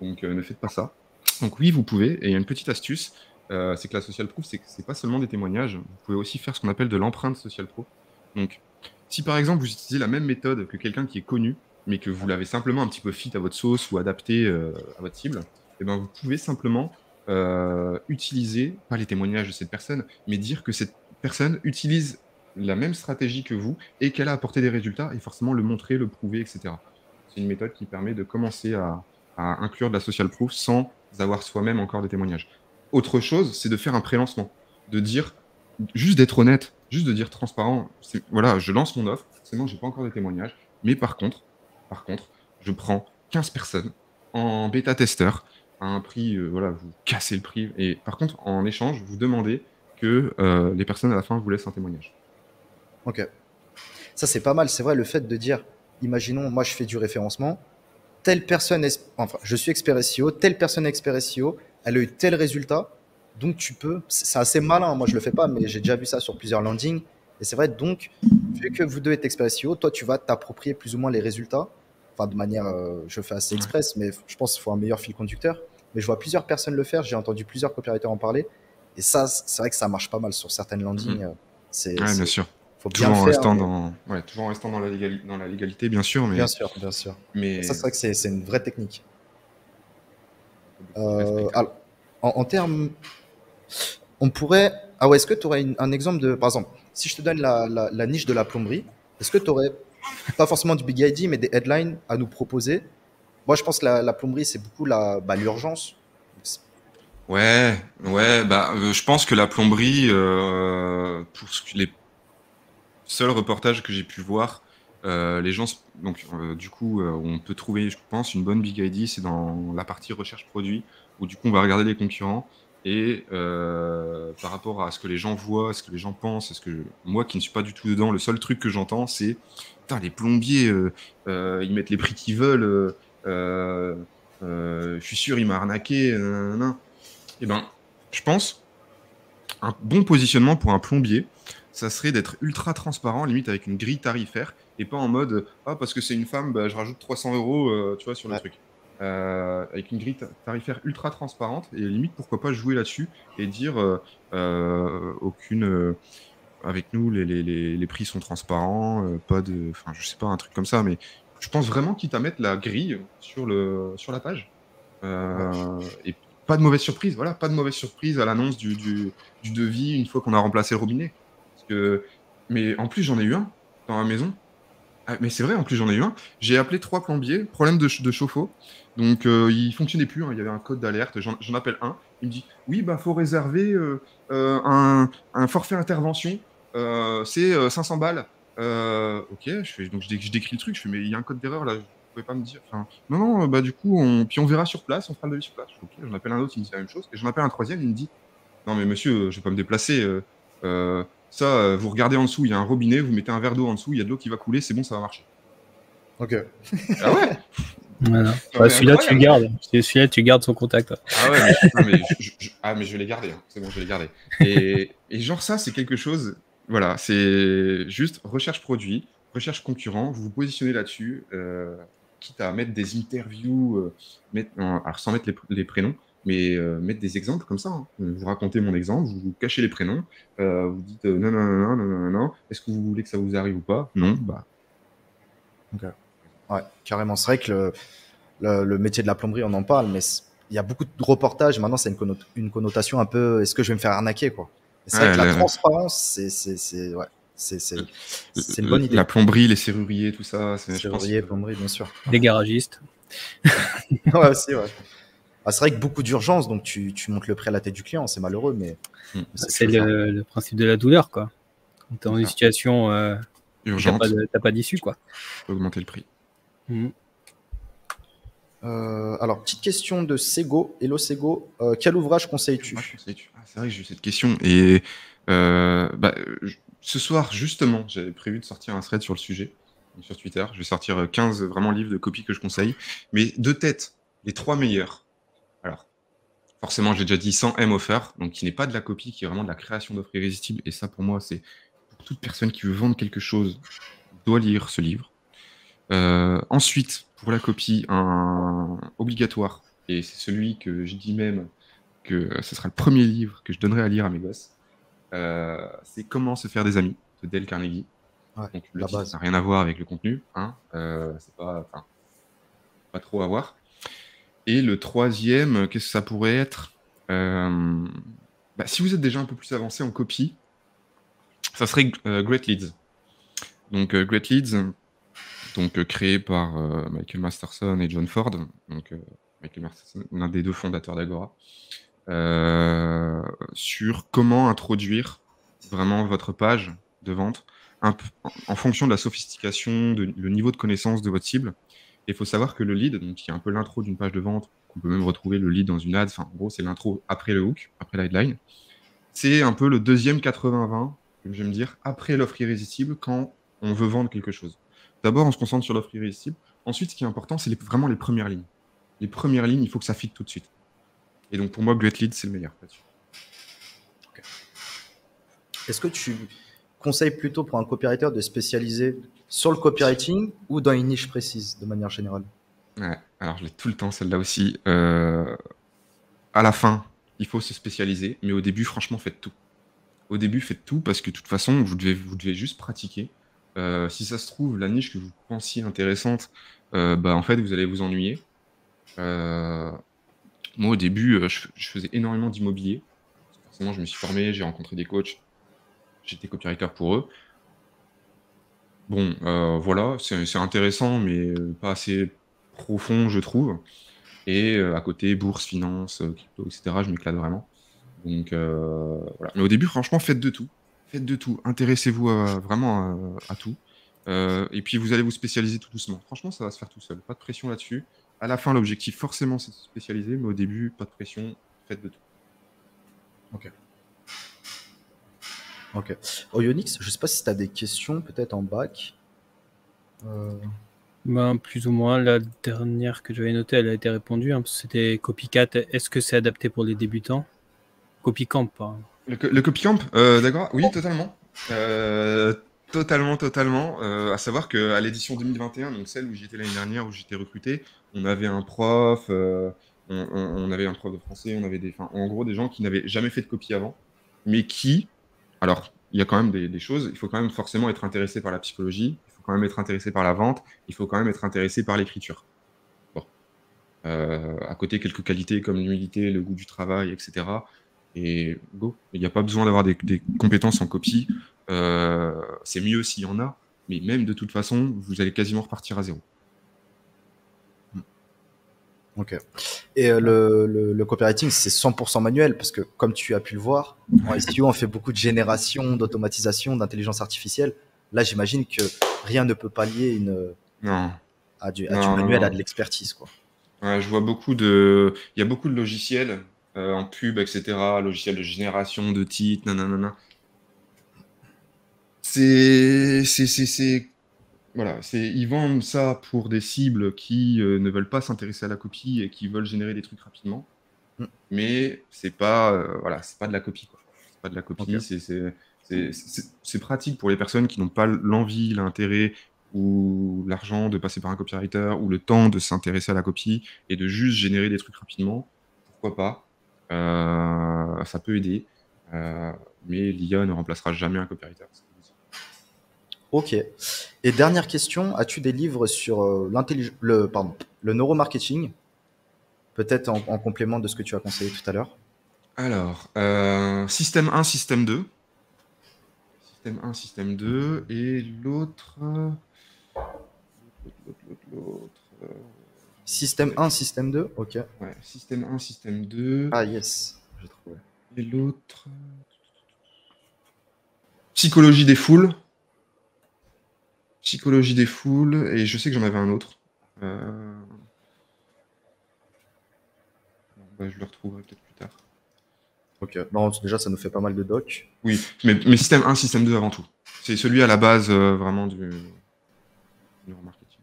Donc euh, ne faites pas ça. Donc oui, vous pouvez. Et il y a une petite astuce, euh, c'est que la social proof, c'est c'est pas seulement des témoignages. Vous pouvez aussi faire ce qu'on appelle de l'empreinte social proof. Donc, si par exemple vous utilisez la même méthode que quelqu'un qui est connu, mais que vous l'avez simplement un petit peu fit à votre sauce ou adapté à votre cible, et eh ben vous pouvez simplement utiliser pas les témoignages de cette personne, mais dire que cette personne utilise la même stratégie que vous et qu'elle a apporté des résultats et forcément le montrer, le prouver, etc. C'est une méthode qui permet de commencer à, inclure de la social proof sans avoir soi-même encore des témoignages. Autre chose, c'est de faire un pré-lancement, de dire, juste d'être honnête, juste de dire transparent, voilà, je lance mon offre, forcément, je n'ai pas encore des témoignages, mais par contre, par contre, je prends 15 personnes en bêta-testeur à un prix, euh, voilà, vous cassez le prix, et par contre, en échange, vous demandez que euh, les personnes à la fin vous laissent un témoignage. Ok. Ça, c'est pas mal. C'est vrai, le fait de dire, imaginons, moi, je fais du référencement. Telle personne, enfin, je suis expert SEO, telle personne expert SEO, elle a eu tel résultat. Donc, tu peux, c'est assez malin. Moi, je le fais pas, mais j'ai déjà vu ça sur plusieurs landings. Et c'est vrai, donc, vu que vous devez êtes expert SEO, toi, tu vas t'approprier plus ou moins les résultats. Enfin, de manière, euh, je fais assez express, mais je pense qu'il faut un meilleur fil conducteur. Mais je vois plusieurs personnes le faire. J'ai entendu plusieurs copywriters en parler. Et ça, c'est vrai que ça marche pas mal sur certaines landings. Mmh. C'est bien sûr toujours, en restant dans... Ouais, toujours en restant dans la, dans la légalité, bien sûr. Mais... Bien sûr, bien sûr. Mais... Ça, c'est vrai que c'est une vraie technique. Euh, en, termes. On pourrait. Ah ouais, est-ce que tu aurais un exemple de. Par exemple, si je te donne la, niche de la plomberie, est-ce que tu aurais, pas forcément du Big ID, mais des headlines à nous proposer Moi, je pense que la, plomberie, c'est beaucoup bah, l'urgence. Bah, ouais, ouais, bah, euh, je pense que la plomberie, euh, pour ce que les seul reportage que j'ai pu voir. Euh, les gens, donc euh, du coup, euh, on peut trouver, je pense, une bonne big ID, c'est dans la partie recherche produit, où du coup, on va regarder les concurrents et par rapport à ce que les gens voient, ce que les gens pensent, ce que moi qui ne suis pas du tout dedans, le seul truc que j'entends, c'est putain, les plombiers, ils mettent les prix qu'ils veulent. je suis sûr, il m'a arnaqué. Et eh ben, je pense un bon positionnement pour un plombier ça serait d'être ultra transparent, limite avec une grille tarifaire, et pas en mode ah parce que c'est une femme, bah, je rajoute 300 euros, euh, tu vois, sur le truc. Euh, avec une grille tarifaire ultra transparente et limite pourquoi pas jouer là-dessus et dire euh, aucune avec nous les, prix sont transparents pas de enfin je sais pas un truc comme ça mais je pense vraiment quitte à mettre la grille sur le sur la page et pas de mauvaise surprise voilà pas de mauvaise surprise à l'annonce du, du devis une fois qu'on a remplacé le robinet mais en plus, j'en ai eu un dans la maison. Ah, mais c'est vrai, en plus, j'en ai eu un. J'ai appelé trois plombiers, problème de, chauffe-eau. Donc, il euh, il fonctionnait plus. Hein. Il y avait un code d'alerte. J'en appelle un. Il me dit Oui, bah, faut réserver euh, euh, un, forfait intervention. c'est 500 balles. ok, je donc je, décris le truc. Je fais Mais il y a un code d'erreur là. ne pouvais pas me dire. non, non, bah, du coup, on, puis on verra sur place. On fera le devis sur place. j'en appelle un autre. Il me dit la même chose. Et j'en appelle un troisième. Il me dit Non, mais monsieur, je vais pas me déplacer. Ça, euh, vous regardez en dessous, il y a un robinet, vous mettez un verre d'eau en dessous, il y a de l'eau qui va couler, c'est bon, ça va marcher. Ok. *laughs* Ah ouais celui-là, tu gardes. Celui-là, tu gardes son contact. Ah ouais, mais, je, ah, vais les garder. Hein. C'est bon, je vais les garder. Et, genre, ça, c'est quelque chose. Voilà, c'est juste recherche produit, recherche concurrent. Vous vous positionnez là-dessus, euh, quitte à mettre des interviews, euh, mettre, sans mettre les prénoms, mais euh, mettre des exemples comme ça. Hein. Euh, vous racontez mon exemple, vous cachez les prénoms, euh, vous dites non, non, non, non, non, est-ce que vous voulez que ça vous arrive ou pas Non, bah. Ouais, carrément. C'est vrai que le, métier de la plomberie, on en parle, mais il y a beaucoup de reportages. Maintenant, c'est une, connotation un peu est-ce que je vais me faire arnaquer quoi C'est vrai que la transparence, c'est. Ouais. C'est une bonne idée. La plomberie, les serruriers, tout ça. Serruriers, plomberie, bien sûr. Les garagistes. *laughs* ouais, aussi, ouais. Ah, c'est vrai que beaucoup d'urgence, donc tu, montes le prix à la tête du client, c'est malheureux, mais. Hmm. C'est le, principe de la douleur, quoi. Quand tu es dans une situation euh, urgente, tu pas d'issue, quoi. Augmenter le prix. Hmm. Euh, alors, petite question de Sego. Hello Sego, euh, quel ouvrage conseilles-tu ah, C'est vrai que j'ai eu cette question. Et euh, bah, ce soir, justement, j'avais prévu de sortir un thread sur le sujet, sur Twitter. Je vais sortir 15 vraiment livres de copies que je conseille. Mais de tête, les trois meilleurs forcément, j'ai déjà dit 100 M offer, donc qui n'est pas de la copie, qui est vraiment de la création d'offres irrésistibles. Et ça, pour moi, c'est pour toute personne qui veut vendre quelque chose, doit lire ce livre. Euh, ensuite, pour la copie, un obligatoire, et c'est celui que je dis même que ce sera le premier livre que je donnerai à lire à mes gosses, euh, c'est Comment se faire des amis de Dale Carnegie. donc, là-bas, ça n'a rien à voir avec le contenu, hein, euh, c'est pas trop à voir. Et le troisième, euh, qu'est-ce que ça pourrait être euh, bah, Si vous êtes déjà un peu plus avancé en copie, ça serait euh, Great Leads. Donc Great Leads, donc, créé par Michael Masterson et John Ford, Michael Masterson, l'un des deux fondateurs d'Agora, sur comment introduire vraiment votre page de vente en fonction de la sophistication, de, le niveau de connaissance de votre cible il faut savoir que le lead, donc qui est un peu l'intro d'une page de vente, qu'on peut même retrouver le lead dans une ad, enfin en gros c'est l'intro après le hook, après la c'est un peu le deuxième 80-20, je vais me dire, après l'offre irrésistible quand on veut vendre quelque chose. D'abord on se concentre sur l'offre irrésistible, ensuite ce qui est important c'est vraiment les premières lignes. Les premières lignes, il faut que ça fitte tout de suite. Et donc pour moi, Great Lead, c'est le meilleur. Est-ce que tu conseille plutôt pour un copywriter de spécialiser sur le copywriting ou dans une niche précise de manière générale Alors je l'ai tout le temps celle-là aussi. Euh, à la fin, il faut se spécialiser, mais au début, franchement, faites tout. Au début, faites tout parce que de toute façon, vous devez, vous devez juste pratiquer. Euh, si ça se trouve, la niche que vous pensiez intéressante, euh, bah, en fait, vous allez vous ennuyer. moi, au début, je, faisais énormément d'immobilier. Forcément, je me suis formé, j'ai rencontré des coachs j'étais copywriter pour eux. Bon, euh, voilà, c'est intéressant, mais euh, pas assez profond, je trouve. Et euh, à côté, bourse, finance, crypto, etc., je m'éclate vraiment. Donc, voilà. Mais au début, franchement, faites de tout. Faites de tout. Intéressez-vous vraiment à, tout. et puis, vous allez vous spécialiser tout doucement. Franchement, ça va se faire tout seul. Pas de pression là-dessus. À la fin, l'objectif, forcément, c'est de se spécialiser, mais au début, pas de pression. Faites de tout. Ok. Ok. Oyonix, oh, je sais pas si tu as des questions peut-être en bac. Euh, ben, plus ou moins, la dernière que j'avais notée, elle a été répondue. Hein, c'était Copycat. Est-ce que c'est adapté pour les débutants Copycamp, camp Le, le Copycamp, euh, d'accord Oui, totalement. Euh, totalement, totalement. à savoir qu'à l'édition 2021, donc celle où j'étais l'année dernière, où j'étais recruté, on avait un prof, on, avait un prof de français, on avait des, en gros des gens qui n'avaient jamais fait de copie avant, mais qui, alors, il y a quand même des, choses, il faut quand même forcément être intéressé par la psychologie, il faut quand même être intéressé par la vente, il faut quand même être intéressé par l'écriture. Bon. Euh, à côté, quelques qualités comme l'humilité, le goût du travail, etc. Et go, il n'y a pas besoin d'avoir des, compétences en copie. Euh, c'est mieux s'il y en a, mais même de toute façon, vous allez quasiment repartir à zéro. Ok. Et euh, le, le, copywriting, c'est 100% manuel parce que, comme tu as pu le voir, en SEO, on fait beaucoup de génération, d'automatisation, d'intelligence artificielle. Là, j'imagine que rien ne peut pallier une, non. à, du, à du manuel, à de l'expertise. quoi. je vois beaucoup de. Il y a beaucoup de logiciels euh, en pub, etc. Logiciels de génération, de titres, nanana. C'est. C'est voilà, ils vendent ça pour des cibles qui euh, ne veulent pas s'intéresser à la copie et qui veulent générer des trucs rapidement. Mm. Mais c'est pas, euh, voilà, c'est pas de la copie. C'est pas de la copie. C'est pratique pour les personnes qui n'ont pas l'envie, l'intérêt ou l'argent de passer par un copywriter ou le temps de s'intéresser à la copie et de juste générer des trucs rapidement. Pourquoi pas euh, Ça peut aider. mais l'IA ne remplacera jamais un copywriter. Ok. Et dernière question, as-tu des livres sur euh, le, pardon, le neuromarketing Peut-être en, complément de ce que tu as conseillé tout à l'heure Alors, euh, système 1, système 2. Système 1, système 2. Et l'autre. Système 1, système 2, ok. Ouais, système 1, système 2. Ah yes, j'ai trouvé. Et l'autre. Psychologie des foules. Psychologie des foules, et je sais que j'en avais un autre. Euh, bah, je le retrouverai peut-être plus tard. Ok, non, déjà ça nous fait pas mal de docs. Oui, mais, système 1, système 2 avant tout. C'est celui à la base euh, vraiment du... remarketing.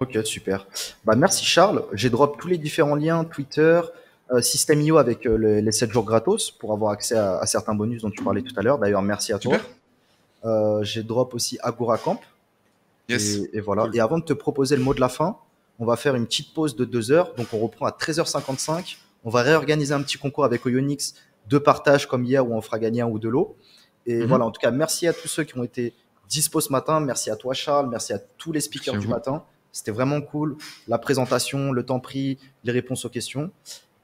Ok, super. Bah, merci Charles. J'ai drop tous les différents liens, Twitter, euh, système IO avec les, 7 jours gratos pour avoir accès à, certains bonus dont tu parlais tout à l'heure. D'ailleurs, merci à toi. J'ai drop aussi Agora Camp et, voilà. Et avant de te proposer le mot de la fin, on va faire une petite pause de deux heures. Donc on reprend à 13h55. On va réorganiser un petit concours avec Oyonix de partage comme hier où on fera gagner un ou de l'eau. Et mhm. voilà, en tout cas, merci à tous ceux qui ont été dispo ce matin. Merci à toi, Charles. Merci à tous les speakers du matin. C'était vraiment cool. La présentation, le temps pris, les réponses aux questions.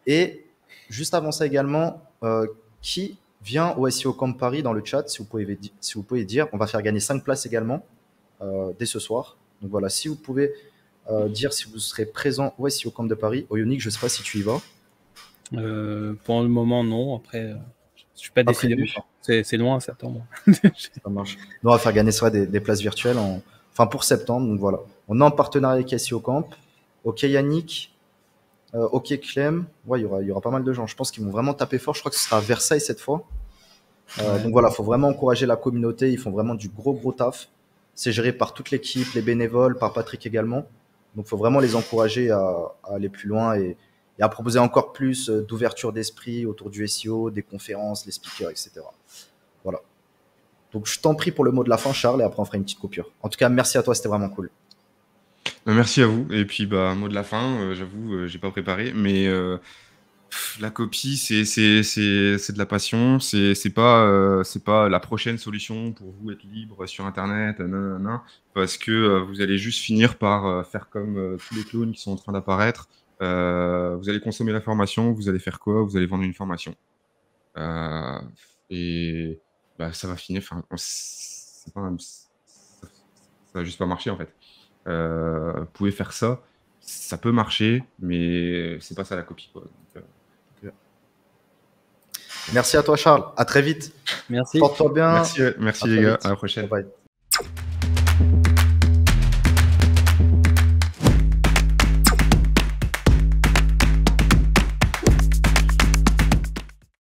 Et juste avant ça également, euh, qui vient au SEO Camp Paris dans le chat, si vous pouvez, si vous pouvez dire. On va faire gagner 5 places également. Euh, dès ce soir. Donc voilà, si vous pouvez euh, dire si vous serez présent ouais, si au camp de Paris, au je ne sais pas si tu y vas. Euh, pour le moment, non. Après, je suis pas décidé. C'est loin, septembre. ça marche. on va faire gagner des, places virtuelles, en... enfin pour septembre. Donc voilà, on est en partenariat avec au Camp. Ok Yannick, ok Clem. il y aura, pas mal de gens. Je pense qu'ils vont vraiment taper fort. Je crois que ce sera à Versailles cette fois. Donc voilà, faut vraiment encourager la communauté. Ils font vraiment du gros gros taf. C'est géré par toute l'équipe, les bénévoles, par Patrick également. Donc, il faut vraiment les encourager à, aller plus loin et, à proposer encore plus euh, d'ouverture d'esprit autour du SEO, des conférences, les speakers, etc. Voilà. Donc, je t'en prie pour le mot de la fin, Charles, et après, on fera une petite coupure. En tout cas, merci à toi, c'était vraiment cool. Bah, merci à vous. Et puis, bah, mot de la fin, euh, j'avoue, je euh, j'ai pas préparé, mais la copie, c'est de la passion. C'est pas, euh, pas la prochaine solution pour vous être libre sur Internet, parce que euh, vous allez juste finir par euh, faire comme tous les clones qui sont en train d'apparaître. vous allez consommer la formation, vous allez faire quoi Vous allez vendre une formation. et bah, ça va finir. ça, va juste pas marcher en fait. vous pouvez faire ça, ça peut marcher, mais c'est pas ça la copie. Quoi. Merci à toi, Charles. À très vite. Merci. Porte-toi bien. Merci, merci les gars. À la prochaine. bye.